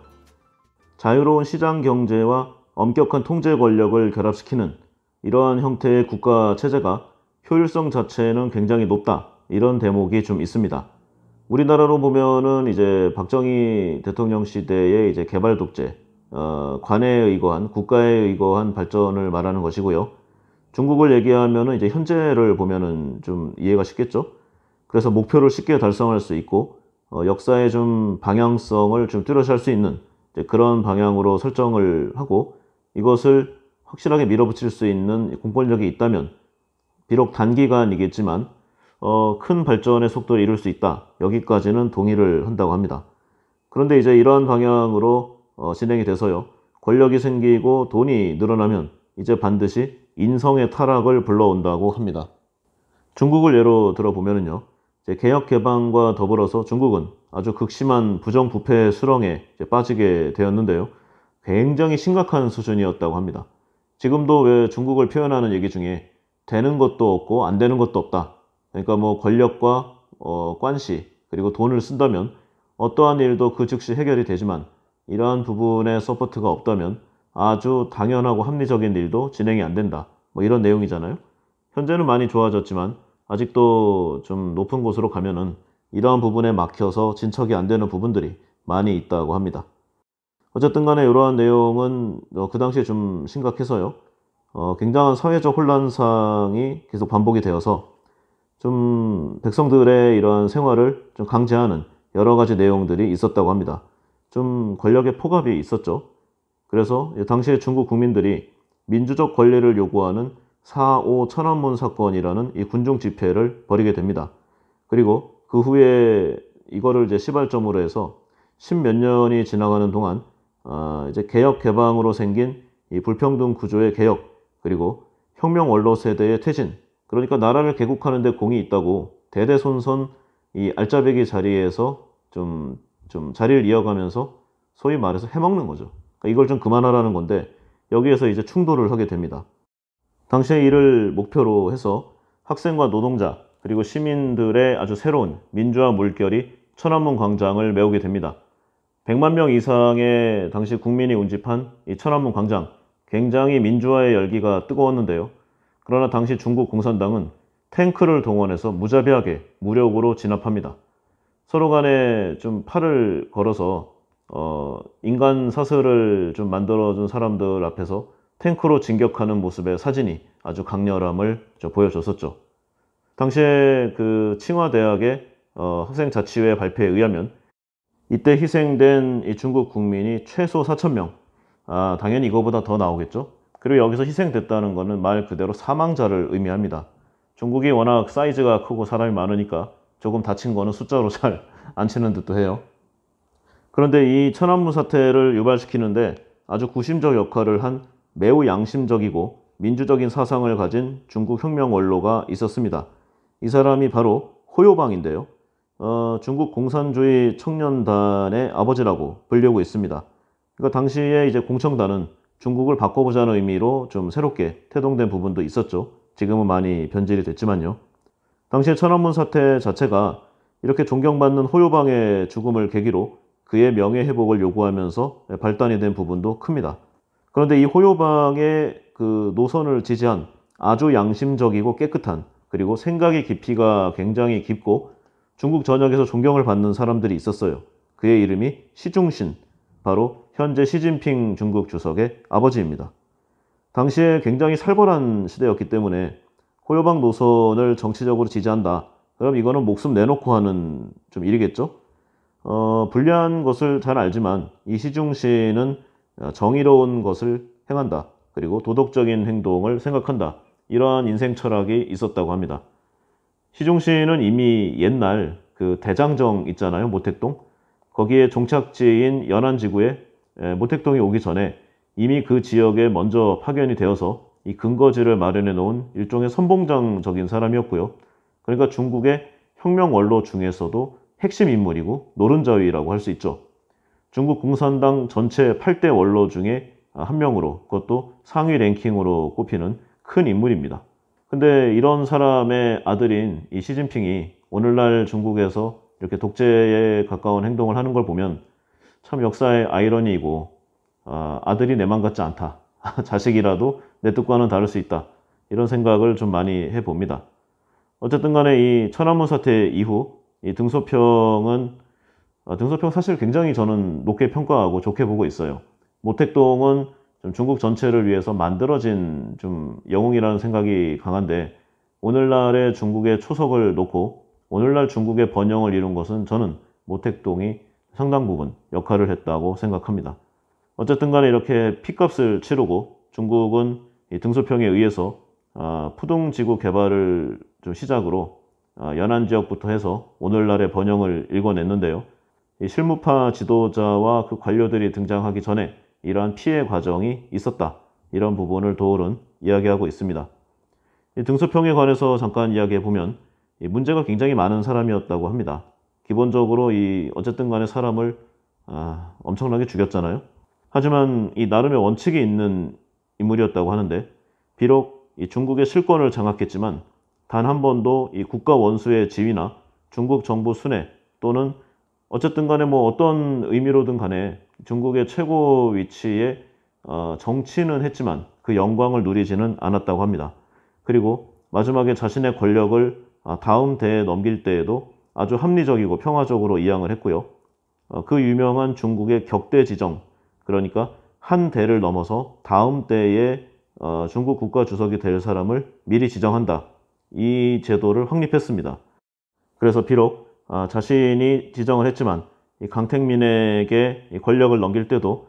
A: 자유로운 시장 경제와 엄격한 통제 권력을 결합시키는 이러한 형태의 국가 체제가 효율성 자체는 굉장히 높다. 이런 대목이 좀 있습니다. 우리나라로 보면은 이제 박정희 대통령 시대의 이제 개발 독재, 어, 관에 의거한 국가에 의거한 발전을 말하는 것이고요. 중국을 얘기하면은 이제 현재를 보면은 좀 이해가 쉽겠죠. 그래서 목표를 쉽게 달성할 수 있고 어, 역사의 좀 방향성을 좀 뚜렷할 수 있는 그런 방향으로 설정을 하고 이것을 확실하게 밀어붙일 수 있는 공권력이 있다면 비록 단기간이겠지만 어, 큰 발전의 속도를 이룰 수 있다. 여기까지는 동의를 한다고 합니다. 그런데 이제 이러한 방향으로 어, 진행이 돼서요. 권력이 생기고 돈이 늘어나면 이제 반드시 인성의 타락을 불러온다고 합니다. 중국을 예로 들어보면요. 개혁 개방과 더불어서 중국은 아주 극심한 부정부패 수렁에 빠지게 되었는데요. 굉장히 심각한 수준이었다고 합니다. 지금도 왜 중국을 표현하는 얘기 중에 되는 것도 없고 안 되는 것도 없다. 그러니까 뭐 권력과 어, 관시 그리고 돈을 쓴다면 어떠한 일도 그 즉시 해결이 되지만 이러한 부분에 서포트가 없다면 아주 당연하고 합리적인 일도 진행이 안 된다. 뭐 이런 내용이잖아요. 현재는 많이 좋아졌지만 아직도 좀 높은 곳으로 가면은 이러한 부분에 막혀서 진척이 안 되는 부분들이 많이 있다고 합니다. 어쨌든 간에 이러한 내용은 어, 그 당시에 좀 심각해서요. 어, 굉장한 사회적 혼란상이 계속 반복이 되어서 좀 백성들의 이러한 생활을 좀 강제하는 여러 가지 내용들이 있었다고 합니다. 좀 권력의 포갑이 있었죠. 그래서 당시에 중국 국민들이 민주적 권리를 요구하는 4.5 천안문 사건이라는 이 군중 집회를 벌이게 됩니다. 그리고 그 후에 이거를 이제 시발점으로 해서 십 몇 년이 지나가는 동안 어, 이제 개혁 개방으로 생긴 이 불평등 구조의 개혁 그리고 혁명 원로 세대의 퇴진 그러니까 나라를 개국하는데 공이 있다고 대대손손 이 알짜배기 자리에서 좀, 좀 자리를 이어가면서 소위 말해서 해먹는 거죠. 그러니까 이걸 좀 그만하라는 건데 여기에서 이제 충돌을 하게 됩니다. 당시의 이를 목표로 해서 학생과 노동자 그리고 시민들의 아주 새로운 민주화 물결이 천안문 광장을 메우게 됩니다. 100만 명 이상의 당시 국민이 운집한 이 천안문 광장 굉장히 민주화의 열기가 뜨거웠는데요. 그러나 당시 중국 공산당은 탱크를 동원해서 무자비하게 무력으로 진압합니다. 서로 간에 좀 팔을 걸어서 어, 인간 사슬을 좀 만들어준 사람들 앞에서 탱크로 진격하는 모습의 사진이 아주 강렬함을 보여줬었죠. 당시에 그 칭화대학의 어, 학생자치회 발표에 의하면 이때 희생된 이 중국 국민이 최소 4천명 아, 당연히 이거보다 더 나오겠죠. 그리고 여기서 희생됐다는 것은 말 그대로 사망자를 의미합니다. 중국이 워낙 사이즈가 크고 사람이 많으니까 조금 다친 거는 숫자로 잘 안 치는 듯도 해요. 그런데 이 천안문 사태를 유발시키는데 아주 구심적 역할을 한 매우 양심적이고 민주적인 사상을 가진 중국 혁명 원로가 있었습니다. 이 사람이 바로 호요방인데요. 어, 중국 공산주의 청년단의 아버지라고 불리고 있습니다. 그러니까 당시에 이제 공청단은 중국을 바꿔보자는 의미로 좀 새롭게 태동된 부분도 있었죠. 지금은 많이 변질이 됐지만요. 당시에 천안문 사태 자체가 이렇게 존경받는 호요방의 죽음을 계기로 그의 명예 회복을 요구하면서 발단이 된 부분도 큽니다. 그런데 이 호요방의 그 노선을 지지한 아주 양심적이고 깨끗한 그리고 생각의 깊이가 굉장히 깊고 중국 전역에서 존경을 받는 사람들이 있었어요. 그의 이름이 시중신, 바로 현재 시진핑 중국 주석의 아버지입니다. 당시에 굉장히 살벌한 시대였기 때문에 호요방 노선을 정치적으로 지지한다. 그럼 이거는 목숨 내놓고 하는 좀 일이겠죠? 어, 불리한 것을 잘 알지만 이 시중 신은 어, 정의로운 것을 행한다. 그리고 도덕적인 행동을 생각한다. 이러한 인생 철학이 있었다고 합니다. 시종 씨는 이미 옛날 그 대장정 있잖아요. 모택동. 거기에 종착지인 연안지구에 모택동이 오기 전에 이미 그 지역에 먼저 파견이 되어서 이 근거지를 마련해 놓은 일종의 선봉장적인 사람이었고요. 그러니까 중국의 혁명원로 중에서도 핵심 인물이고 노른자위라고 할 수 있죠. 중국 공산당 전체 8대 원로 중에 한 명으로 그것도 상위 랭킹으로 꼽히는 큰 인물입니다. 근데 이런 사람의 아들인 이 시진핑이 오늘날 중국에서 이렇게 독재에 가까운 행동을 하는 걸 보면 참 역사의 아이러니이고 아, 아들이 내 맘 같지 않다. 자식이라도 내 뜻과는 다를 수 있다. 이런 생각을 좀 많이 해봅니다. 어쨌든 간에 이 천안문 사태 이후 이 등소평은 어, 등소평 사실 굉장히 저는 높게 평가하고 좋게 보고 있어요. 모택동은 중국 전체를 위해서 만들어진 좀 영웅이라는 생각이 강한데 오늘날의 중국의 초석을 놓고 오늘날 중국의 번영을 이룬 것은 저는 모택동이 상당 부분 역할을 했다고 생각합니다. 어쨌든 간에 이렇게 피값을 치르고 중국은 등소평에 의해서 아, 푸동지구 개발을 좀 시작으로 아, 연안 지역부터 해서 오늘날의 번영을 읽어냈는데요 실무파 지도자와 그 관료들이 등장하기 전에 이러한 피해 과정이 있었다. 이런 부분을 도울은 이야기하고 있습니다. 등소평에 관해서 잠깐 이야기해 보면 문제가 굉장히 많은 사람이었다고 합니다. 기본적으로 이 어쨌든 간에 사람을 아, 엄청나게 죽였잖아요. 하지만 이 나름의 원칙이 있는 인물이었다고 하는데 비록 중국의 실권을 장악했지만 단 한 번도 이 국가 원수의 지위나 중국 정부 순회 또는 어쨌든 간에 뭐 어떤 의미로든 간에 중국의 최고 위치에 어, 정치는 했지만 그 영광을 누리지는 않았다고 합니다. 그리고 마지막에 자신의 권력을 아, 다음 대에 넘길 때에도 아주 합리적이고 평화적으로 이양을 했고요. 어, 그 유명한 중국의 격대 지정, 그러니까 한 대를 넘어서 다음 대에 어, 중국 국가 주석이 될 사람을 미리 지정한다. 이 제도를 확립했습니다. 그래서 비록 아, 자신이 지정을 했지만 강택민에게 권력을 넘길 때도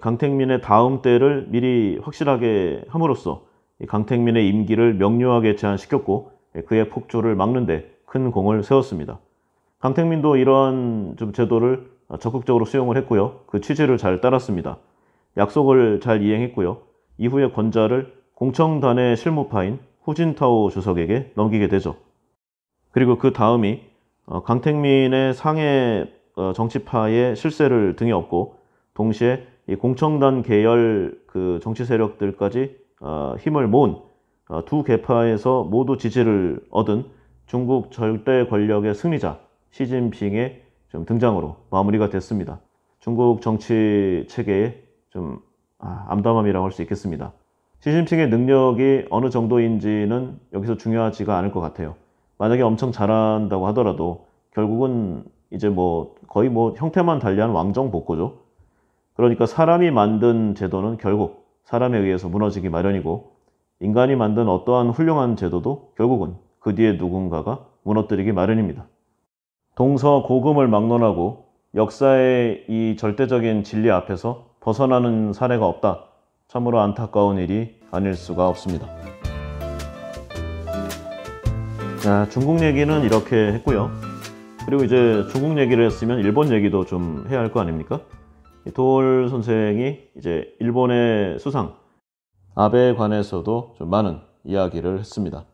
A: 강택민의 다음 때를 미리 확실하게 함으로써 강택민의 임기를 명료하게 제한시켰고 그의 폭주를 막는데 큰 공을 세웠습니다. 강택민도 이런 좀 제도를 적극적으로 수용을 했고요. 그 취지를 잘 따랐습니다. 약속을 잘 이행했고요. 이후에 권좌를 공청단의 실무파인 후진타오 주석에게 넘기게 되죠. 그리고 그 다음이 어, 강택민의 상해 어, 정치파의 실세를 등에 업고 동시에 공청단 계열 그 정치 세력들까지 어, 힘을 모은 두 개파에서 모두 지지를 얻은 중국 절대 권력의 승리자 시진핑의 좀 등장으로 마무리가 됐습니다. 중국 정치 체계의 좀 아, 암담함이라고 할 수 있겠습니다. 시진핑의 능력이 어느 정도인지는 여기서 중요하지가 않을 것 같아요. 만약에 엄청 잘한다고 하더라도 결국은 이제 뭐 거의 뭐 형태만 달리한 왕정 복고죠. 그러니까 사람이 만든 제도는 결국 사람에 의해서 무너지기 마련이고 인간이 만든 어떠한 훌륭한 제도도 결국은 그 뒤에 누군가가 무너뜨리기 마련입니다. 동서 고금을 막론하고 역사의 이 절대적인 진리 앞에서 벗어나는 사례가 없다. 참으로 안타까운 일이 아닐 수가 없습니다. 자 중국 얘기는 이렇게 했고요 그리고 이제 중국 얘기를 했으면 일본 얘기도 좀 해야 할 거 아닙니까? 도돌 선생이 이제 일본의 수상 아베에 관해서도 좀 많은 이야기를 했습니다.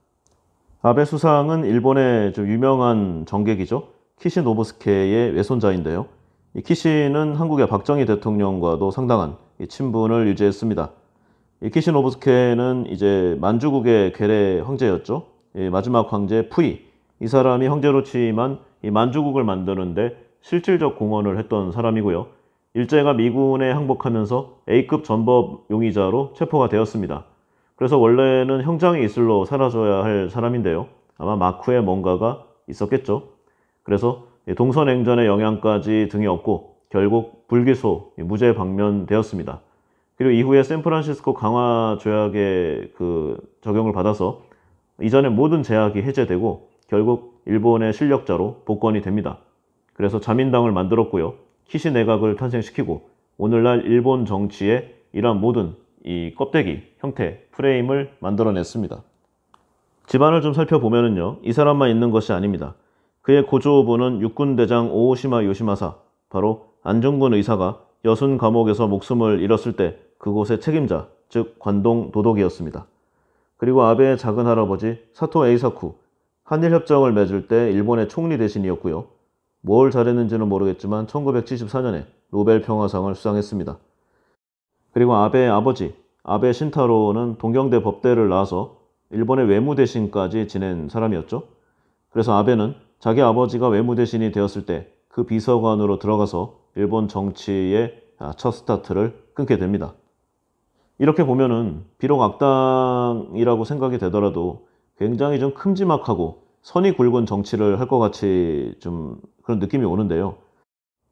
A: 아베 수상은 일본의 좀 유명한 정객이죠. 키시노부스케의 외손자인데요. 이 키시는 한국의 박정희 대통령과도 상당한 친분을 유지했습니다. 이 키시노부스케는 이제 만주국의 괴뢰 황제였죠. 마지막 황제 푸이 이 사람이 황제로 취임한 이 만주국을 만드는데 실질적 공헌을 했던 사람이고요. 일제가 미군에 항복하면서 A급 전법 용의자로 체포가 되었습니다. 그래서 원래는 형장의 이슬로 사라져야 할 사람인데요. 아마 마크에 뭔가가 있었겠죠. 그래서 동선행전의 영향까지 등이 없고 결국 불기소, 무죄 방면되었습니다. 그리고 이후에 샌프란시스코 강화 조약의 그 적용을 받아서 이전의 모든 제약이 해제되고 결국 일본의 실력자로 복권이 됩니다. 그래서 자민당을 만들었고요. 키시 내각을 탄생시키고 오늘날 일본 정치의 이러한 모든 이 껍데기 형태 프레임을 만들어냈습니다. 집안을 좀살펴보면요이 사람만 있는 것이 아닙니다. 그의 고조부는 육군대장 오오시마 요시마사 바로 안중근 의사가 여순 감옥에서 목숨을 잃었을 때 그곳의 책임자 즉 관동 도독이었습니다. 그리고 아베의 작은 할아버지 사토 에이사쿠 한일 협정을 맺을 때 일본의 총리 대신이었고요. 뭘 잘했는지는 모르겠지만 1974년에 노벨 평화상을 수상했습니다. 그리고 아베의 아버지 아베 신타로는 동경대 법대를 나와서 일본의 외무대신까지 지낸 사람이었죠. 그래서 아베는 자기 아버지가 외무대신이 되었을 때 그 비서관으로 들어가서 일본 정치의 첫 스타트를 끊게 됩니다. 이렇게 보면은 비록 악당이라고 생각이 되더라도 굉장히 좀 큼지막하고 선이 굵은 정치를 할 것 같이 좀 그런 느낌이 오는데요.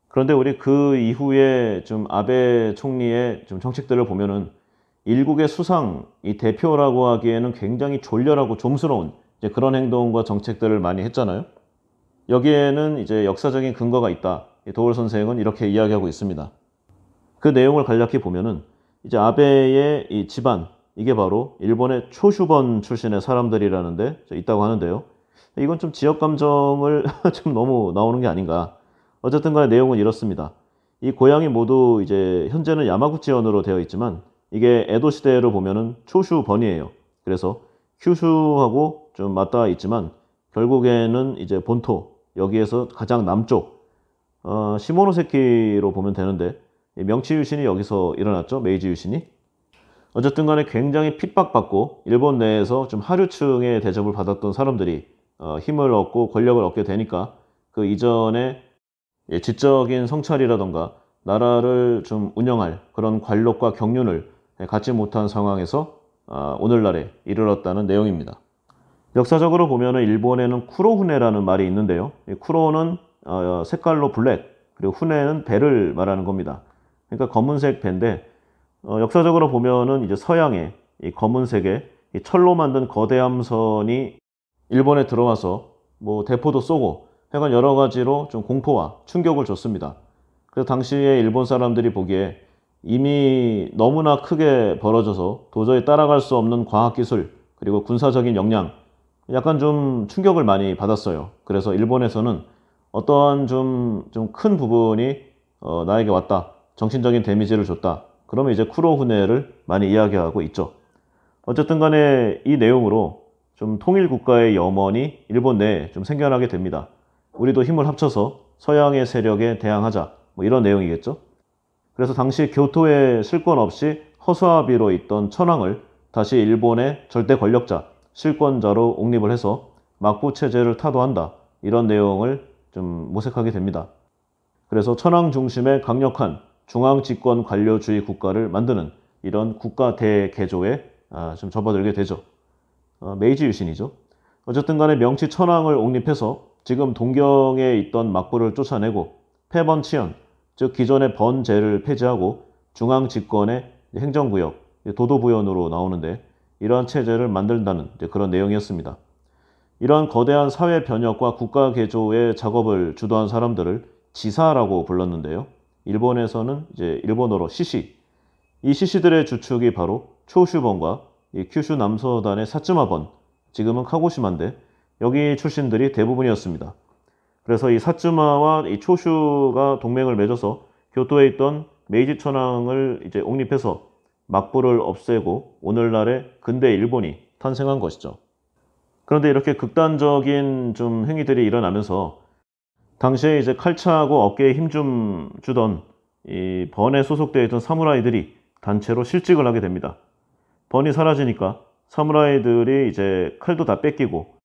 A: 그런데 우리 그 이후에 좀 아베 총리의 좀 정책들을 보면은 일국의 수상, 이 대표라고 하기에는 굉장히 졸렬하고 좀스러운 그런 행동과 정책들을 많이 했잖아요. 여기에는 이제 역사적인 근거가 있다. 도울 선생은 이렇게 이야기하고 있습니다. 그 내용을 간략히 보면은 이제 아베의 이 집안 이게 바로 일본의 초슈번 출신의 사람들이라는데 있다고 하는데요. 이건 좀 지역 감정을 좀 너무 나오는 게 아닌가. 어쨌든 간에 내용은 이렇습니다. 이 고향이 모두 이제 현재는 야마구치현으로 되어 있지만 이게 에도 시대로 보면은 초슈번이에요. 그래서 큐슈하고 좀 맞닿아 있지만 결국에는 이제 본토 여기에서 가장 남쪽 어, 시모노세키로 보면 되는데 예, 명치 유신이 여기서 일어났죠. 메이지 유신이. 어쨌든 간에 굉장히 핍박받고 일본 내에서 좀 하류층의 대접을 받았던 사람들이 어, 힘을 얻고 권력을 얻게 되니까 그 이전에 예, 지적인 성찰이라던가 나라를 좀 운영할 그런 관록과 경륜을 갖지 못한 상황에서 아, 오늘날에 이르렀다는 내용입니다. 역사적으로 보면 일본에는 쿠로후네라는 말이 있는데요. 쿠로는 어, 색깔로 블랙, 그리고 후네는 배를 말하는 겁니다. 그러니까 검은색 배인데 어, 역사적으로 보면은 이제 서양의 이 검은색의 이 철로 만든 거대함선이 일본에 들어와서 뭐 대포도 쏘고 해간 여러 가지로 좀 공포와 충격을 줬습니다. 그래서 당시에 일본 사람들이 보기에 이미 너무나 크게 벌어져서 도저히 따라갈 수 없는 과학기술 그리고 군사적인 역량 약간 좀 충격을 많이 받았어요. 그래서 일본에서는 어떠한 좀좀 큰 부분이 어, 나에게 왔다. 정신적인 데미지를 줬다. 그러면 이제 쿠로후네를 많이 이야기하고 있죠. 어쨌든 간에 이 내용으로 좀 통일 국가의 염원이 일본 내에 좀 생겨나게 됩니다. 우리도 힘을 합쳐서 서양의 세력에 대항하자. 뭐 이런 내용이겠죠. 그래서 당시 교토에 실권 없이 허수아비로 있던 천황을 다시 일본의 절대 권력자, 실권자로 옹립을 해서 막부 체제를 타도한다. 이런 내용을 좀 모색하게 됩니다. 그래서 천황 중심의 강력한 중앙 집권 관료주의 국가를 만드는 이런 국가 대개조에 아, 좀 접어들게 되죠. 어, 메이지 유신이죠. 어쨌든 간에 명치 천황을 옹립해서 지금 동경에 있던 막부를 쫓아내고 패번치현, 즉 기존의 번제를 폐지하고 중앙 집권의 행정구역, 도도부연으로 나오는데 이러한 체제를 만든다는 그런 내용이었습니다. 이러한 거대한 사회 변혁과 국가 개조의 작업을 주도한 사람들을 지사라고 불렀는데요. 일본에서는 이제 일본어로 시시. 이 시시들의 주축이 바로 초슈번과 큐슈 남서단의 사츠마번, 지금은 카고시마인데 여기 출신들이 대부분이었습니다. 그래서 이 사츠마와 이 초슈가 동맹을 맺어서 교토에 있던 메이지 천황을 이제 옹립해서 막부를 없애고 오늘날의 근대 일본이 탄생한 것이죠. 그런데 이렇게 극단적인 좀 행위들이 일어나면서 당시에 이제 칼차하고 어깨에 힘 좀 주던 이 번에 소속되어 있던 사무라이들이 단체로 실직을 하게 됩니다. 번이 사라지니까 사무라이들이 이제 칼도 다 뺏기고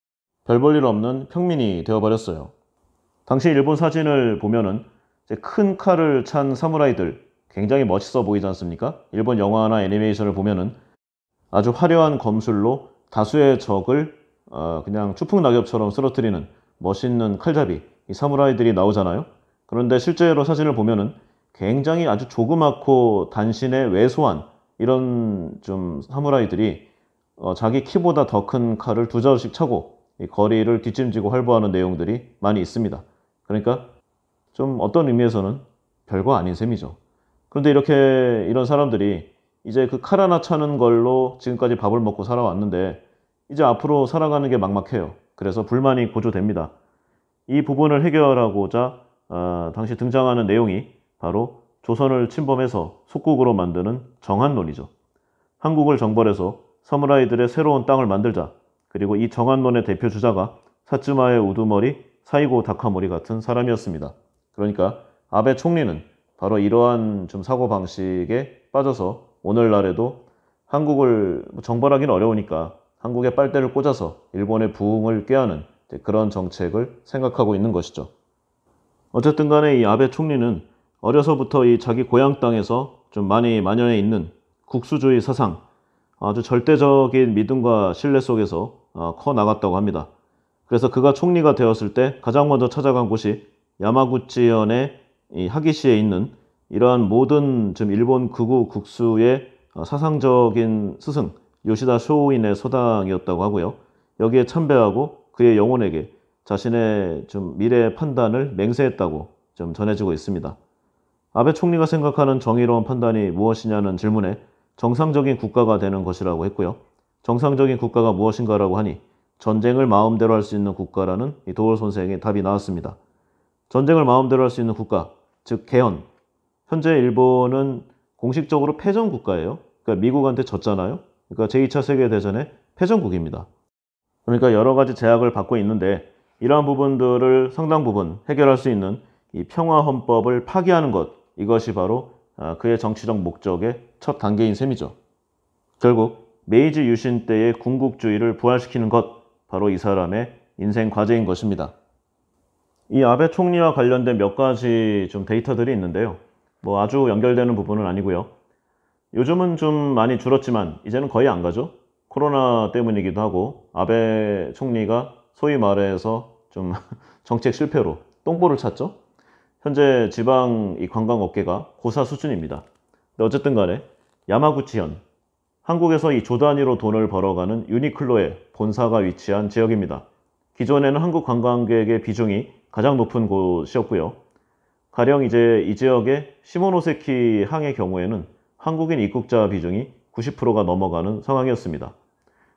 A: 별 볼 일 없는 평민이 되어버렸어요. 당시 일본 사진을 보면은 큰 칼을 찬 사무라이들 굉장히 멋있어 보이지 않습니까? 일본 영화나 애니메이션을 보면은 아주 화려한 검술로 다수의 적을 어, 그냥 추풍 낙엽처럼 쓰러뜨리는 멋있는 칼잡이 이 사무라이들이 나오잖아요. 그런데 실제로 사진을 보면은 굉장히 아주 조그맣고 단신에 왜소한 이런 좀 사무라이들이 어, 자기 키보다 더 큰 칼을 두 자루씩 차고 이 거리를 뒷짐지고 활보하는 내용들이 많이 있습니다. 그러니까 좀 어떤 의미에서는 별거 아닌 셈이죠. 그런데 이렇게 이런 사람들이 이제 그 칼 하나 차는 걸로 지금까지 밥을 먹고 살아왔는데 이제 앞으로 살아가는 게 막막해요. 그래서 불만이 고조됩니다. 이 부분을 해결하고자 어, 당시 등장하는 내용이 바로 조선을 침범해서 속국으로 만드는 정한론이죠. 한국을 정벌해서 사무라이들의 새로운 땅을 만들자. 그리고 이 정한론의 대표 주자가 사츠마의 우두머리, 사이고 다카모리 같은 사람이었습니다. 그러니까 아베 총리는 바로 이러한 좀 사고 방식에 빠져서 오늘날에도 한국을 정벌하기는 어려우니까 한국의 빨대를 꽂아서 일본의 부흥을 꾀하는 그런 정책을 생각하고 있는 것이죠. 어쨌든 간에 이 아베 총리는 어려서부터 이 자기 고향 땅에서 좀 많이 만연해 있는 국수주의 사상, 아주 절대적인 믿음과 신뢰 속에서 아, 커 나갔다고 합니다. 그래서 그가 총리가 되었을 때 가장 먼저 찾아간 곳이 야마구치현의 하기시에 있는 이러한 모든 지금 일본 극우 국수의 아, 사상적인 스승 요시다 쇼인의 소당이었다고 하고요. 여기에 참배하고 그의 영혼에게 자신의 좀 미래 의 판단을 맹세했다고 좀 전해지고 있습니다. 아베 총리가 생각하는 정의로운 판단이 무엇이냐는 질문에 정상적인 국가가 되는 것이라고 했고요. 정상적인 국가가 무엇인가라고 하니 전쟁을 마음대로 할 수 있는 국가라는 이도울 선생의 답이 나왔습니다. 전쟁을 마음대로 할 수 있는 국가, 즉 개헌. 현재 일본은 공식적으로 패전 국가예요. 그러니까 미국한테 졌잖아요. 그러니까 제2차 세계대전의 패전국입니다. 그러니까 여러 가지 제약을 받고 있는데 이러한 부분들을 상당 부분 해결할 수 있는 이 평화 헌법을 파기하는 것 이것이 바로 아, 그의 정치적 목적의 첫 단계인 셈이죠. 결국 메이지 유신 때의 군국주의를 부활시키는 것 바로 이 사람의 인생 과제인 것입니다. 이 아베 총리와 관련된 몇 가지 좀 데이터들이 있는데요. 뭐 아주 연결되는 부분은 아니고요. 요즘은 좀 많이 줄었지만 이제는 거의 안 가죠. 코로나 때문이기도 하고 아베 총리가 소위 말해서 좀 정책 실패로 똥보를 찼죠. 현재 지방 관광업계가 고사 수준입니다. 어쨌든 간에 야마구치현 한국에서 이조 단위로 돈을 벌어가는 유니클로의 본사가 위치한 지역입니다. 기존에는 한국 관광객의 비중이 가장 높은 곳이었고요. 가령 이제 이 지역의 시모노세키 항의 경우에는 한국인 입국자 비중이 90%가 넘어가는 상황이었습니다.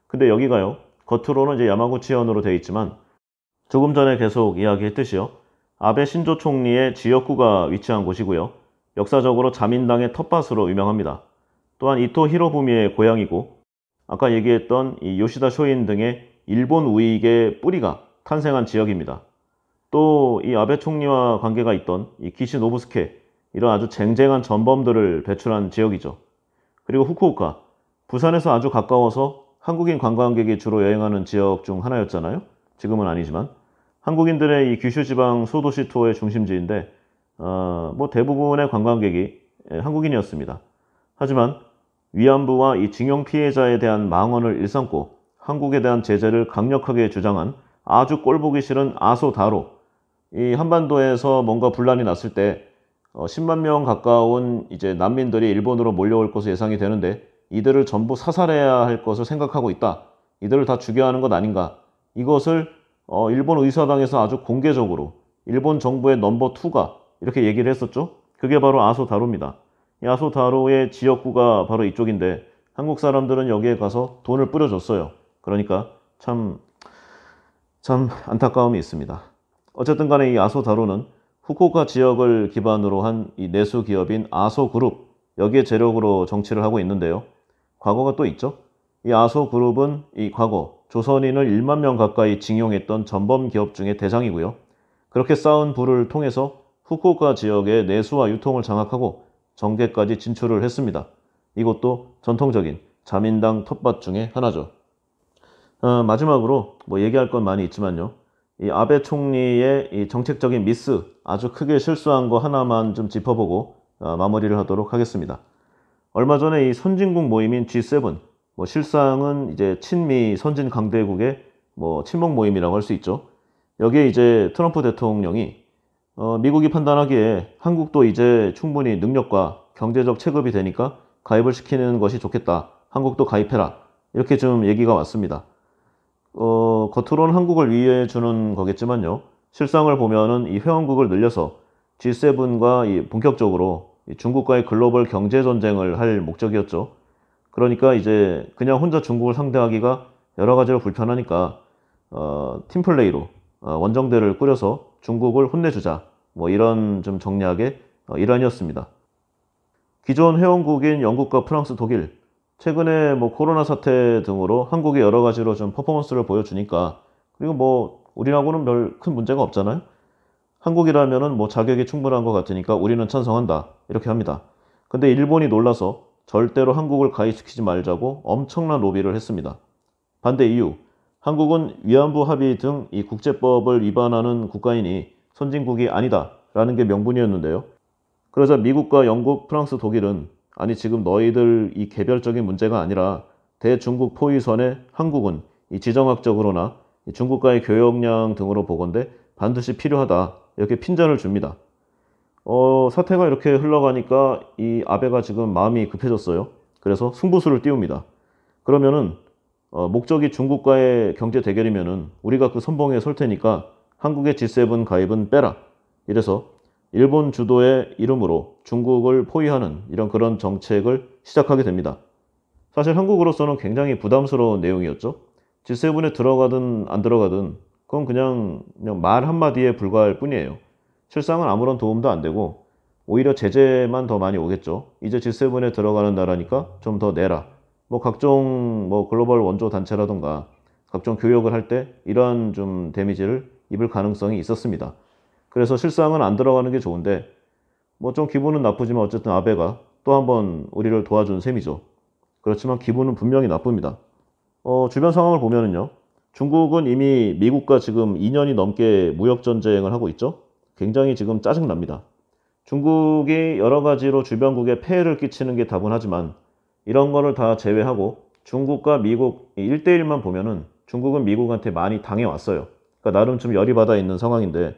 A: 근데 여기가요. 겉으로는 이제 야마구치현으로 되어 있지만 조금 전에 계속 이야기했듯이요. 아베 신조 총리의 지역구가 위치한 곳이고요. 역사적으로 자민당의 텃밭으로 유명합니다. 또한 이토 히로부미의 고향이고 아까 얘기했던 이 요시다 쇼인 등의 일본 우익의 뿌리가 탄생한 지역입니다. 또 이 아베 총리와 관계가 있던 이 기시 노부스케 이런 아주 쟁쟁한 전범들을 배출한 지역이죠. 그리고 후쿠오카 부산에서 아주 가까워서 한국인 관광객이 주로 여행하는 지역 중 하나였잖아요. 지금은 아니지만 한국인들의 이 규슈 지방 소도시 투어의 중심지인데 어, 뭐 대부분의 관광객이 예, 한국인이었습니다. 하지만 위안부와 이 징용 피해자에 대한 망언을 일삼고 한국에 대한 제재를 강력하게 주장한 아주 꼴보기 싫은 아소다로 이 한반도에서 뭔가 분란이 났을 때 10만 어, 명 가까운 이제 난민들이 일본으로 몰려올 것으로 예상이 되는데 이들을 전부 사살해야 할 것을 생각하고 있다. 이들을 다 죽여야 하는 것 아닌가. 이것을 어, 일본 의사당에서 아주 공개적으로 일본 정부의 넘버 투가 이렇게 얘기를 했었죠. 그게 바로 아소다로입니다. 아소다로의 지역구가 바로 이쪽인데 한국 사람들은 여기에 가서 돈을 뿌려줬어요. 그러니까 참, 참 안타까움이 있습니다. 어쨌든 간에 이 아소다로는 후쿠오카 지역을 기반으로 한 이 내수 기업인 아소그룹 여기에 재력으로 정치를 하고 있는데요. 과거가 또 있죠. 이 아소 그룹은 이 과거 조선인을 1만 명 가까이 징용했던 전범 기업 중에 대상이고요. 그렇게 쌓은 부를 통해서 후쿠오카 지역의 내수와 유통을 장악하고 정계까지 진출을 했습니다. 이것도 전통적인 자민당 텃밭 중에 하나죠. 어, 마지막으로 뭐 얘기할 건 많이 있지만요. 이 아베 총리의 이 정책적인 미스 아주 크게 실수한 거 하나만 좀 짚어보고 어, 마무리를 하도록 하겠습니다. 얼마 전에 이 선진국 모임인 G7, 뭐 실상은 이제 친미 선진 강대국의 뭐 친목 모임이라고 할 수 있죠. 여기에 이제 트럼프 대통령이 어, 미국이 판단하기에 한국도 이제 충분히 능력과 경제적 체급이 되니까 가입을 시키는 것이 좋겠다. 한국도 가입해라. 이렇게 좀 얘기가 왔습니다. 어, 겉으로는 한국을 위해 주는 거겠지만요. 실상을 보면은 이 회원국을 늘려서 G7과 본격적으로 중국과의 글로벌 경제 전쟁을 할 목적이었죠. 그러니까 이제 그냥 혼자 중국을 상대하기가 여러 가지로 불편하니까 어, 팀플레이로 어, 원정대를 꾸려서 중국을 혼내주자 뭐 이런 좀 정략의 어, 일환이었습니다. 기존 회원국인 영국과 프랑스, 독일 최근에 뭐 코로나 사태 등으로 한국이 여러 가지로 좀 퍼포먼스를 보여주니까 그리고 뭐 우리하고는 별 큰 문제가 없잖아요. 한국이라면은 뭐 자격이 충분한 것 같으니까 우리는 찬성한다. 이렇게 합니다. 근데 일본이 놀라서 절대로 한국을 가입시키지 말자고 엄청난 로비를 했습니다. 반대 이유. 한국은 위안부 합의 등 이 국제법을 위반하는 국가이니 선진국이 아니다. 라는 게 명분이었는데요. 그러자 미국과 영국, 프랑스, 독일은 아니 지금 너희들 이 개별적인 문제가 아니라 대중국 포위선에 한국은 이 지정학적으로나 중국과의 교역량 등으로 보건데 반드시 필요하다 이렇게 핀잔을 줍니다. 어, 사태가 이렇게 흘러가니까 이 아베가 지금 마음이 급해졌어요. 그래서 승부수를 띄웁니다. 그러면은 어, 목적이 중국과의 경제 대결이면은 우리가 그 선봉에 설 테니까 한국의 G7 가입은 빼라. 이래서 일본 주도의 이름으로 중국을 포위하는 이런 그런 정책을 시작하게 됩니다. 사실 한국으로서는 굉장히 부담스러운 내용이었죠. G7에 들어가든 안 들어가든 그건 그냥, 그냥 말 한마디에 불과할 뿐이에요. 실상은 아무런 도움도 안 되고 오히려 제재만 더 많이 오겠죠. 이제 G7에 들어가는 나라니까 좀 더 내라. 뭐 각종 뭐 글로벌 원조 단체라던가 각종 교역을 할 때 이러한 좀 데미지를 입을 가능성이 있었습니다. 그래서 실상은 안 들어가는 게 좋은데 뭐 좀 기분은 나쁘지만 어쨌든 아베가 또 한 번 우리를 도와준 셈이죠. 그렇지만 기분은 분명히 나쁩니다. 어, 주변 상황을 보면은요. 중국은 이미 미국과 지금 2년이 넘게 무역 전쟁을 하고 있죠. 굉장히 지금 짜증납니다. 중국이 여러 가지로 주변국에 폐해를 끼치는 게 다분하지만 이런 거를 다 제외하고 중국과 미국 1대1만 보면은 중국은 미국한테 많이 당해왔어요. 그러니까 나름 좀 열이 받아 있는 상황인데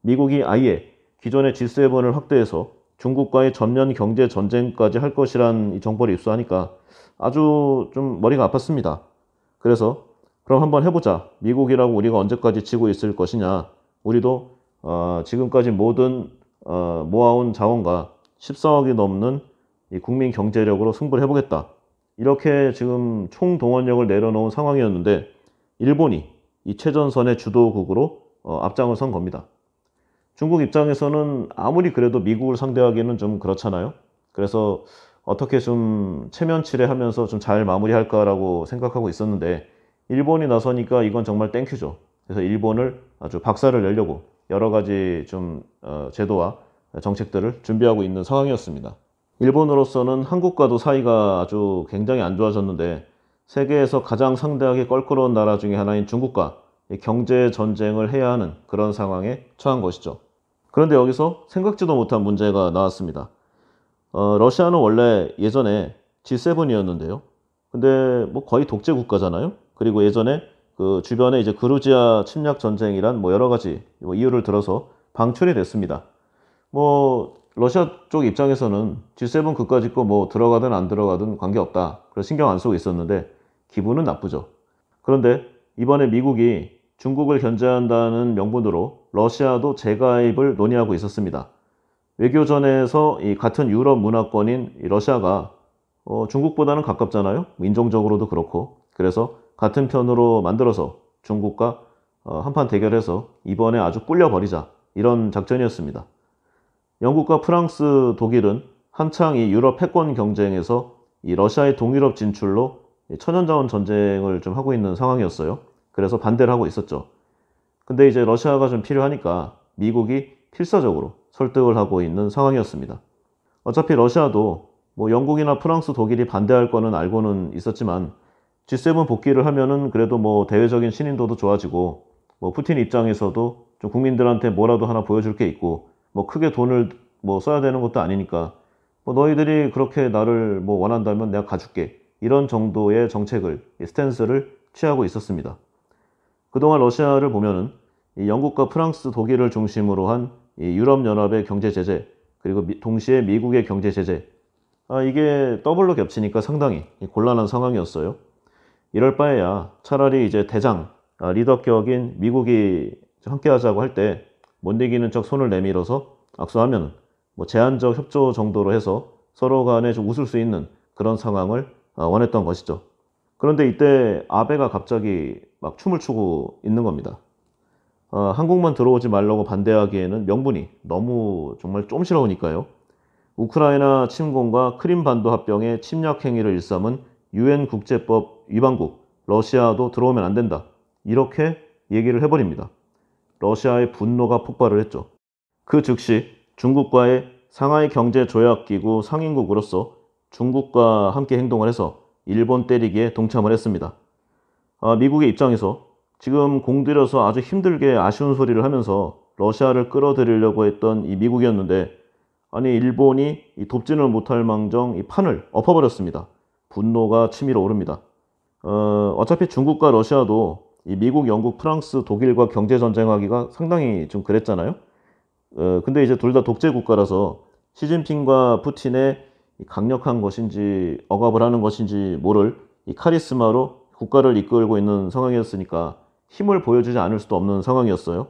A: 미국이 아예 기존의 G7을 확대해서 중국과의 전면 경제 전쟁까지 할 것이란 정보를 입수하니까 아주 좀 머리가 아팠습니다. 그래서 그럼 한번 해보자. 미국이라고 우리가 언제까지 지고 있을 것이냐. 우리도 어, 지금까지 모든 어, 모아온 자원과 14억이 넘는 국민 경제력으로 승부를 해보겠다. 이렇게 지금 총 동원력을 내려놓은 상황이었는데 일본이 이 최전선의 주도국으로 어, 앞장을 선 겁니다. 중국 입장에서는 아무리 그래도 미국을 상대하기는 좀 그렇잖아요. 그래서 어떻게 좀 체면치레하면서 좀 잘 마무리할까라고 생각하고 있었는데 일본이 나서니까 이건 정말 땡큐죠. 그래서 일본을 아주 박살을 내려고 여러 가지 좀 어, 제도와 정책들을 준비하고 있는 상황이었습니다. 일본으로서는 한국과도 사이가 아주 굉장히 안 좋아졌는데 세계에서 가장 상대하게 껄끄러운 나라 중에 하나인 중국과 경제 전쟁을 해야 하는 그런 상황에 처한 것이죠. 그런데 여기서 생각지도 못한 문제가 나왔습니다. 어, 러시아는 원래 예전에 G7이었는데요. 근데 뭐 거의 독재 국가잖아요. 그리고 예전에 그 주변에 이제 그루지아 침략 전쟁이란 뭐 여러 가지 뭐 이유를 들어서 방출이 됐습니다. 뭐 러시아 쪽 입장에서는 G7 그까짓거 뭐 들어가든 안 들어가든 관계없다. 그래서 신경 안 쓰고 있었는데 기분은 나쁘죠. 그런데 이번에 미국이 중국을 견제한다는 명분으로 러시아도 재가입을 논의하고 있었습니다. 외교전에서 같은 유럽 문화권인 러시아가 어, 중국보다는 가깝잖아요. 뭐 인종적으로도 그렇고. 그래서 같은 편으로 만들어서 중국과 어, 한판 대결해서 이번에 아주 꿀려버리자 이런 작전이었습니다. 영국과 프랑스, 독일은 한창 이 유럽 패권 경쟁에서 이 러시아의 동유럽 진출로 천연자원 전쟁을 좀 하고 있는 상황이었어요. 그래서 반대를 하고 있었죠. 근데 이제 러시아가 좀 필요하니까 미국이 필사적으로 설득을 하고 있는 상황이었습니다. 어차피 러시아도 뭐 영국이나 프랑스, 독일이 반대할 거는 알고는 있었지만 G7 복귀를 하면은 그래도 뭐 대외적인 신인도도 좋아지고 뭐 푸틴 입장에서도 좀 국민들한테 뭐라도 하나 보여줄 게 있고 뭐 크게 돈을 뭐 써야 되는 것도 아니니까 뭐 너희들이 그렇게 나를 뭐 원한다면 내가 가줄게 이런 정도의 정책을 스탠스를 취하고 있었습니다. 그동안 러시아를 보면은 영국과 프랑스, 독일을 중심으로 한 유럽 연합의 경제 제재 그리고 미, 동시에 미국의 경제 제재 아, 이게 더블로 겹치니까 상당히 곤란한 상황이었어요. 이럴 바에야 차라리 이제 대장, 아, 리더격인 미국이 함께하자고 할 때 못 이기는 척 손을 내밀어서 악수하면 뭐 제한적 협조 정도로 해서 서로 간에 좀 웃을 수 있는 그런 상황을 아, 원했던 것이죠. 그런데 이때 아베가 갑자기 막 춤을 추고 있는 겁니다. 어, 한국만 들어오지 말라고 반대하기에는 명분이 너무 정말 쫌스러우니까요. 우크라이나 침공과 크림반도 합병의 침략 행위를 일삼은 유엔 국제법 이방국, 러시아도 들어오면 안 된다. 이렇게 얘기를 해버립니다. 러시아의 분노가 폭발을 했죠. 그 즉시 중국과의 상하이 경제 조약 기구 상인국으로서 중국과 함께 행동을 해서 일본 때리기에 동참을 했습니다. 아, 미국의 입장에서 지금 공들여서 아주 힘들게 아쉬운 소리를 하면서 러시아를 끌어들이려고 했던 이 미국이었는데 아니 일본이 돕지는 못할 망정 이 판을 엎어버렸습니다. 분노가 치밀어 오릅니다. 어, 어차피 중국과 러시아도 미국, 영국, 프랑스, 독일과 경제 전쟁하기가 상당히 좀 그랬잖아요. 어, 근데 이제 둘 다 독재 국가라서 시진핑과 푸틴의 강력한 것인지 억압을 하는 것인지 모를 이 카리스마로 국가를 이끌고 있는 상황이었으니까 힘을 보여주지 않을 수도 없는 상황이었어요.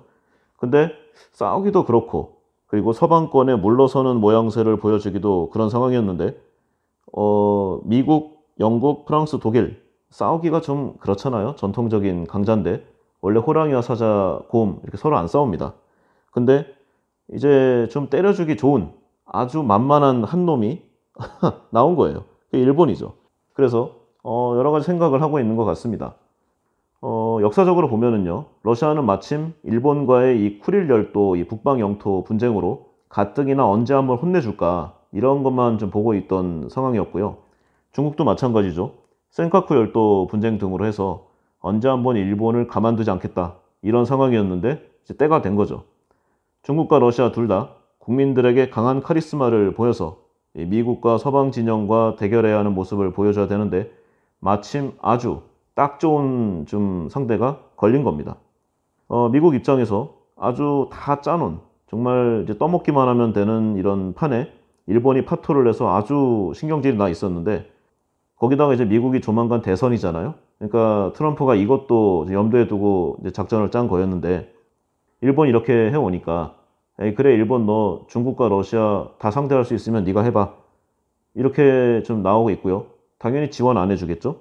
A: 근데 싸우기도 그렇고 그리고 서방권에 물러서는 모양새를 보여주기도 그런 상황이었는데 어, 미국, 영국, 프랑스, 독일 싸우기가 좀 그렇잖아요. 전통적인 강자인데 원래 호랑이와 사자, 곰 이렇게 서로 안 싸웁니다. 근데 이제 좀 때려주기 좋은 아주 만만한 한 놈이 나온 거예요. 일본이죠. 그래서 어, 여러 가지 생각을 하고 있는 것 같습니다. 어, 역사적으로 보면은요, 러시아는 마침 일본과의 이 쿠릴 열도 이 북방 영토 분쟁으로 가뜩이나 언제 한번 혼내줄까 이런 것만 좀 보고 있던 상황이었고요. 중국도 마찬가지죠. 센카쿠 열도 분쟁 등으로 해서 언제 한번 일본을 가만두지 않겠다 이런 상황이었는데 이제 때가 된 거죠. 중국과 러시아 둘 다 국민들에게 강한 카리스마를 보여서 미국과 서방 진영과 대결해야 하는 모습을 보여줘야 되는데 마침 아주 딱 좋은 좀 상대가 걸린 겁니다. 어, 미국 입장에서 아주 다 짜놓은 정말 이제 떠먹기만 하면 되는 이런 판에 일본이 파토를 해서 아주 신경질이 나 있었는데 거기다가 이제 미국이 조만간 대선이잖아요. 그러니까 트럼프가 이것도 염두에 두고 작전을 짠 거였는데 일본 이렇게 해 오니까 그래 일본 너 중국과 러시아 다 상대할 수 있으면 네가 해봐 이렇게 좀 나오고 있고요. 당연히 지원 안 해주겠죠.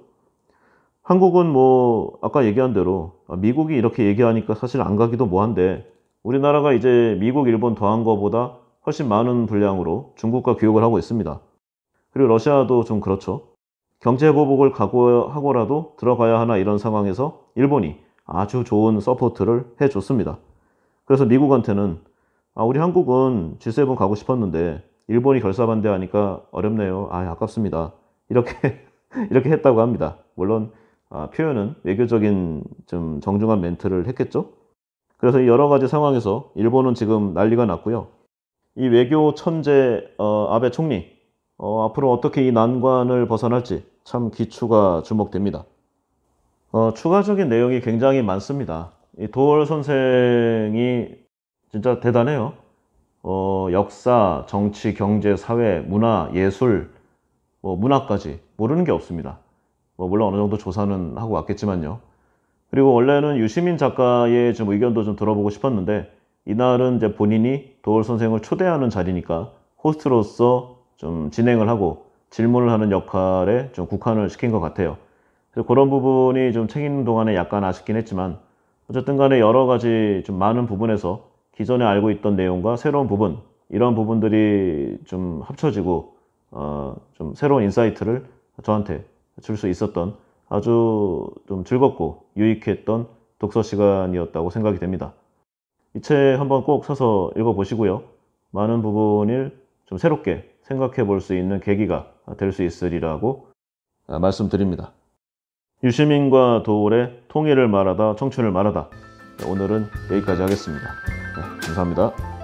A: 한국은 뭐 아까 얘기한 대로 미국이 이렇게 얘기하니까 사실 안 가기도 뭐한데 우리나라가 이제 미국 일본 더한 거보다 훨씬 많은 분량으로 중국과 교역을 하고 있습니다. 그리고 러시아도 좀 그렇죠. 경제보복을 각오하고라도 들어가야 하나 이런 상황에서 일본이 아주 좋은 서포트를 해줬습니다. 그래서 미국한테는 아, 우리 한국은 G7 가고 싶었는데 일본이 결사반대하니까 어렵네요. 아, 아깝습니다. 이렇게 이렇게 했다고 합니다. 물론 아, 표현은 외교적인 좀 정중한 멘트를 했겠죠. 그래서 여러 가지 상황에서 일본은 지금 난리가 났고요. 이 외교 천재 어, 아베 총리 어, 앞으로 어떻게 이 난관을 벗어날지 참 기추가 주목됩니다. 어, 추가적인 내용이 굉장히 많습니다. 이 도월 선생이 진짜 대단해요. 어, 역사, 정치, 경제, 사회, 문화, 예술, 뭐문학까지 모르는 게 없습니다. 뭐 물론 어느 정도 조사는 하고 왔겠지만요. 그리고 원래는 유시민 작가의 좀 의견도 좀 들어보고 싶었는데 이날은 이제 본인이 도월 선생을 초대하는 자리니까 호스트로서 좀 진행을 하고 질문을 하는 역할에 좀 국한을 시킨 것 같아요. 그래서 그런 부분이 좀 책임 동안에 약간 아쉽긴 했지만 어쨌든 간에 여러 가지 좀 많은 부분에서 기존에 알고 있던 내용과 새로운 부분 이런 부분들이 좀 합쳐지고 어, 좀 새로운 인사이트를 저한테 줄 수 있었던 아주 좀 즐겁고 유익했던 독서 시간이었다고 생각이 됩니다. 이 책 한번 꼭 사서 읽어보시고요. 많은 부분을 좀 새롭게 생각해 볼 수 있는 계기가 될 수 있으리라고 아, 말씀드립니다. 유시민과 도울의 통일을 말하다 청춘을 말하다 네, 오늘은 여기까지 하겠습니다. 네, 감사합니다.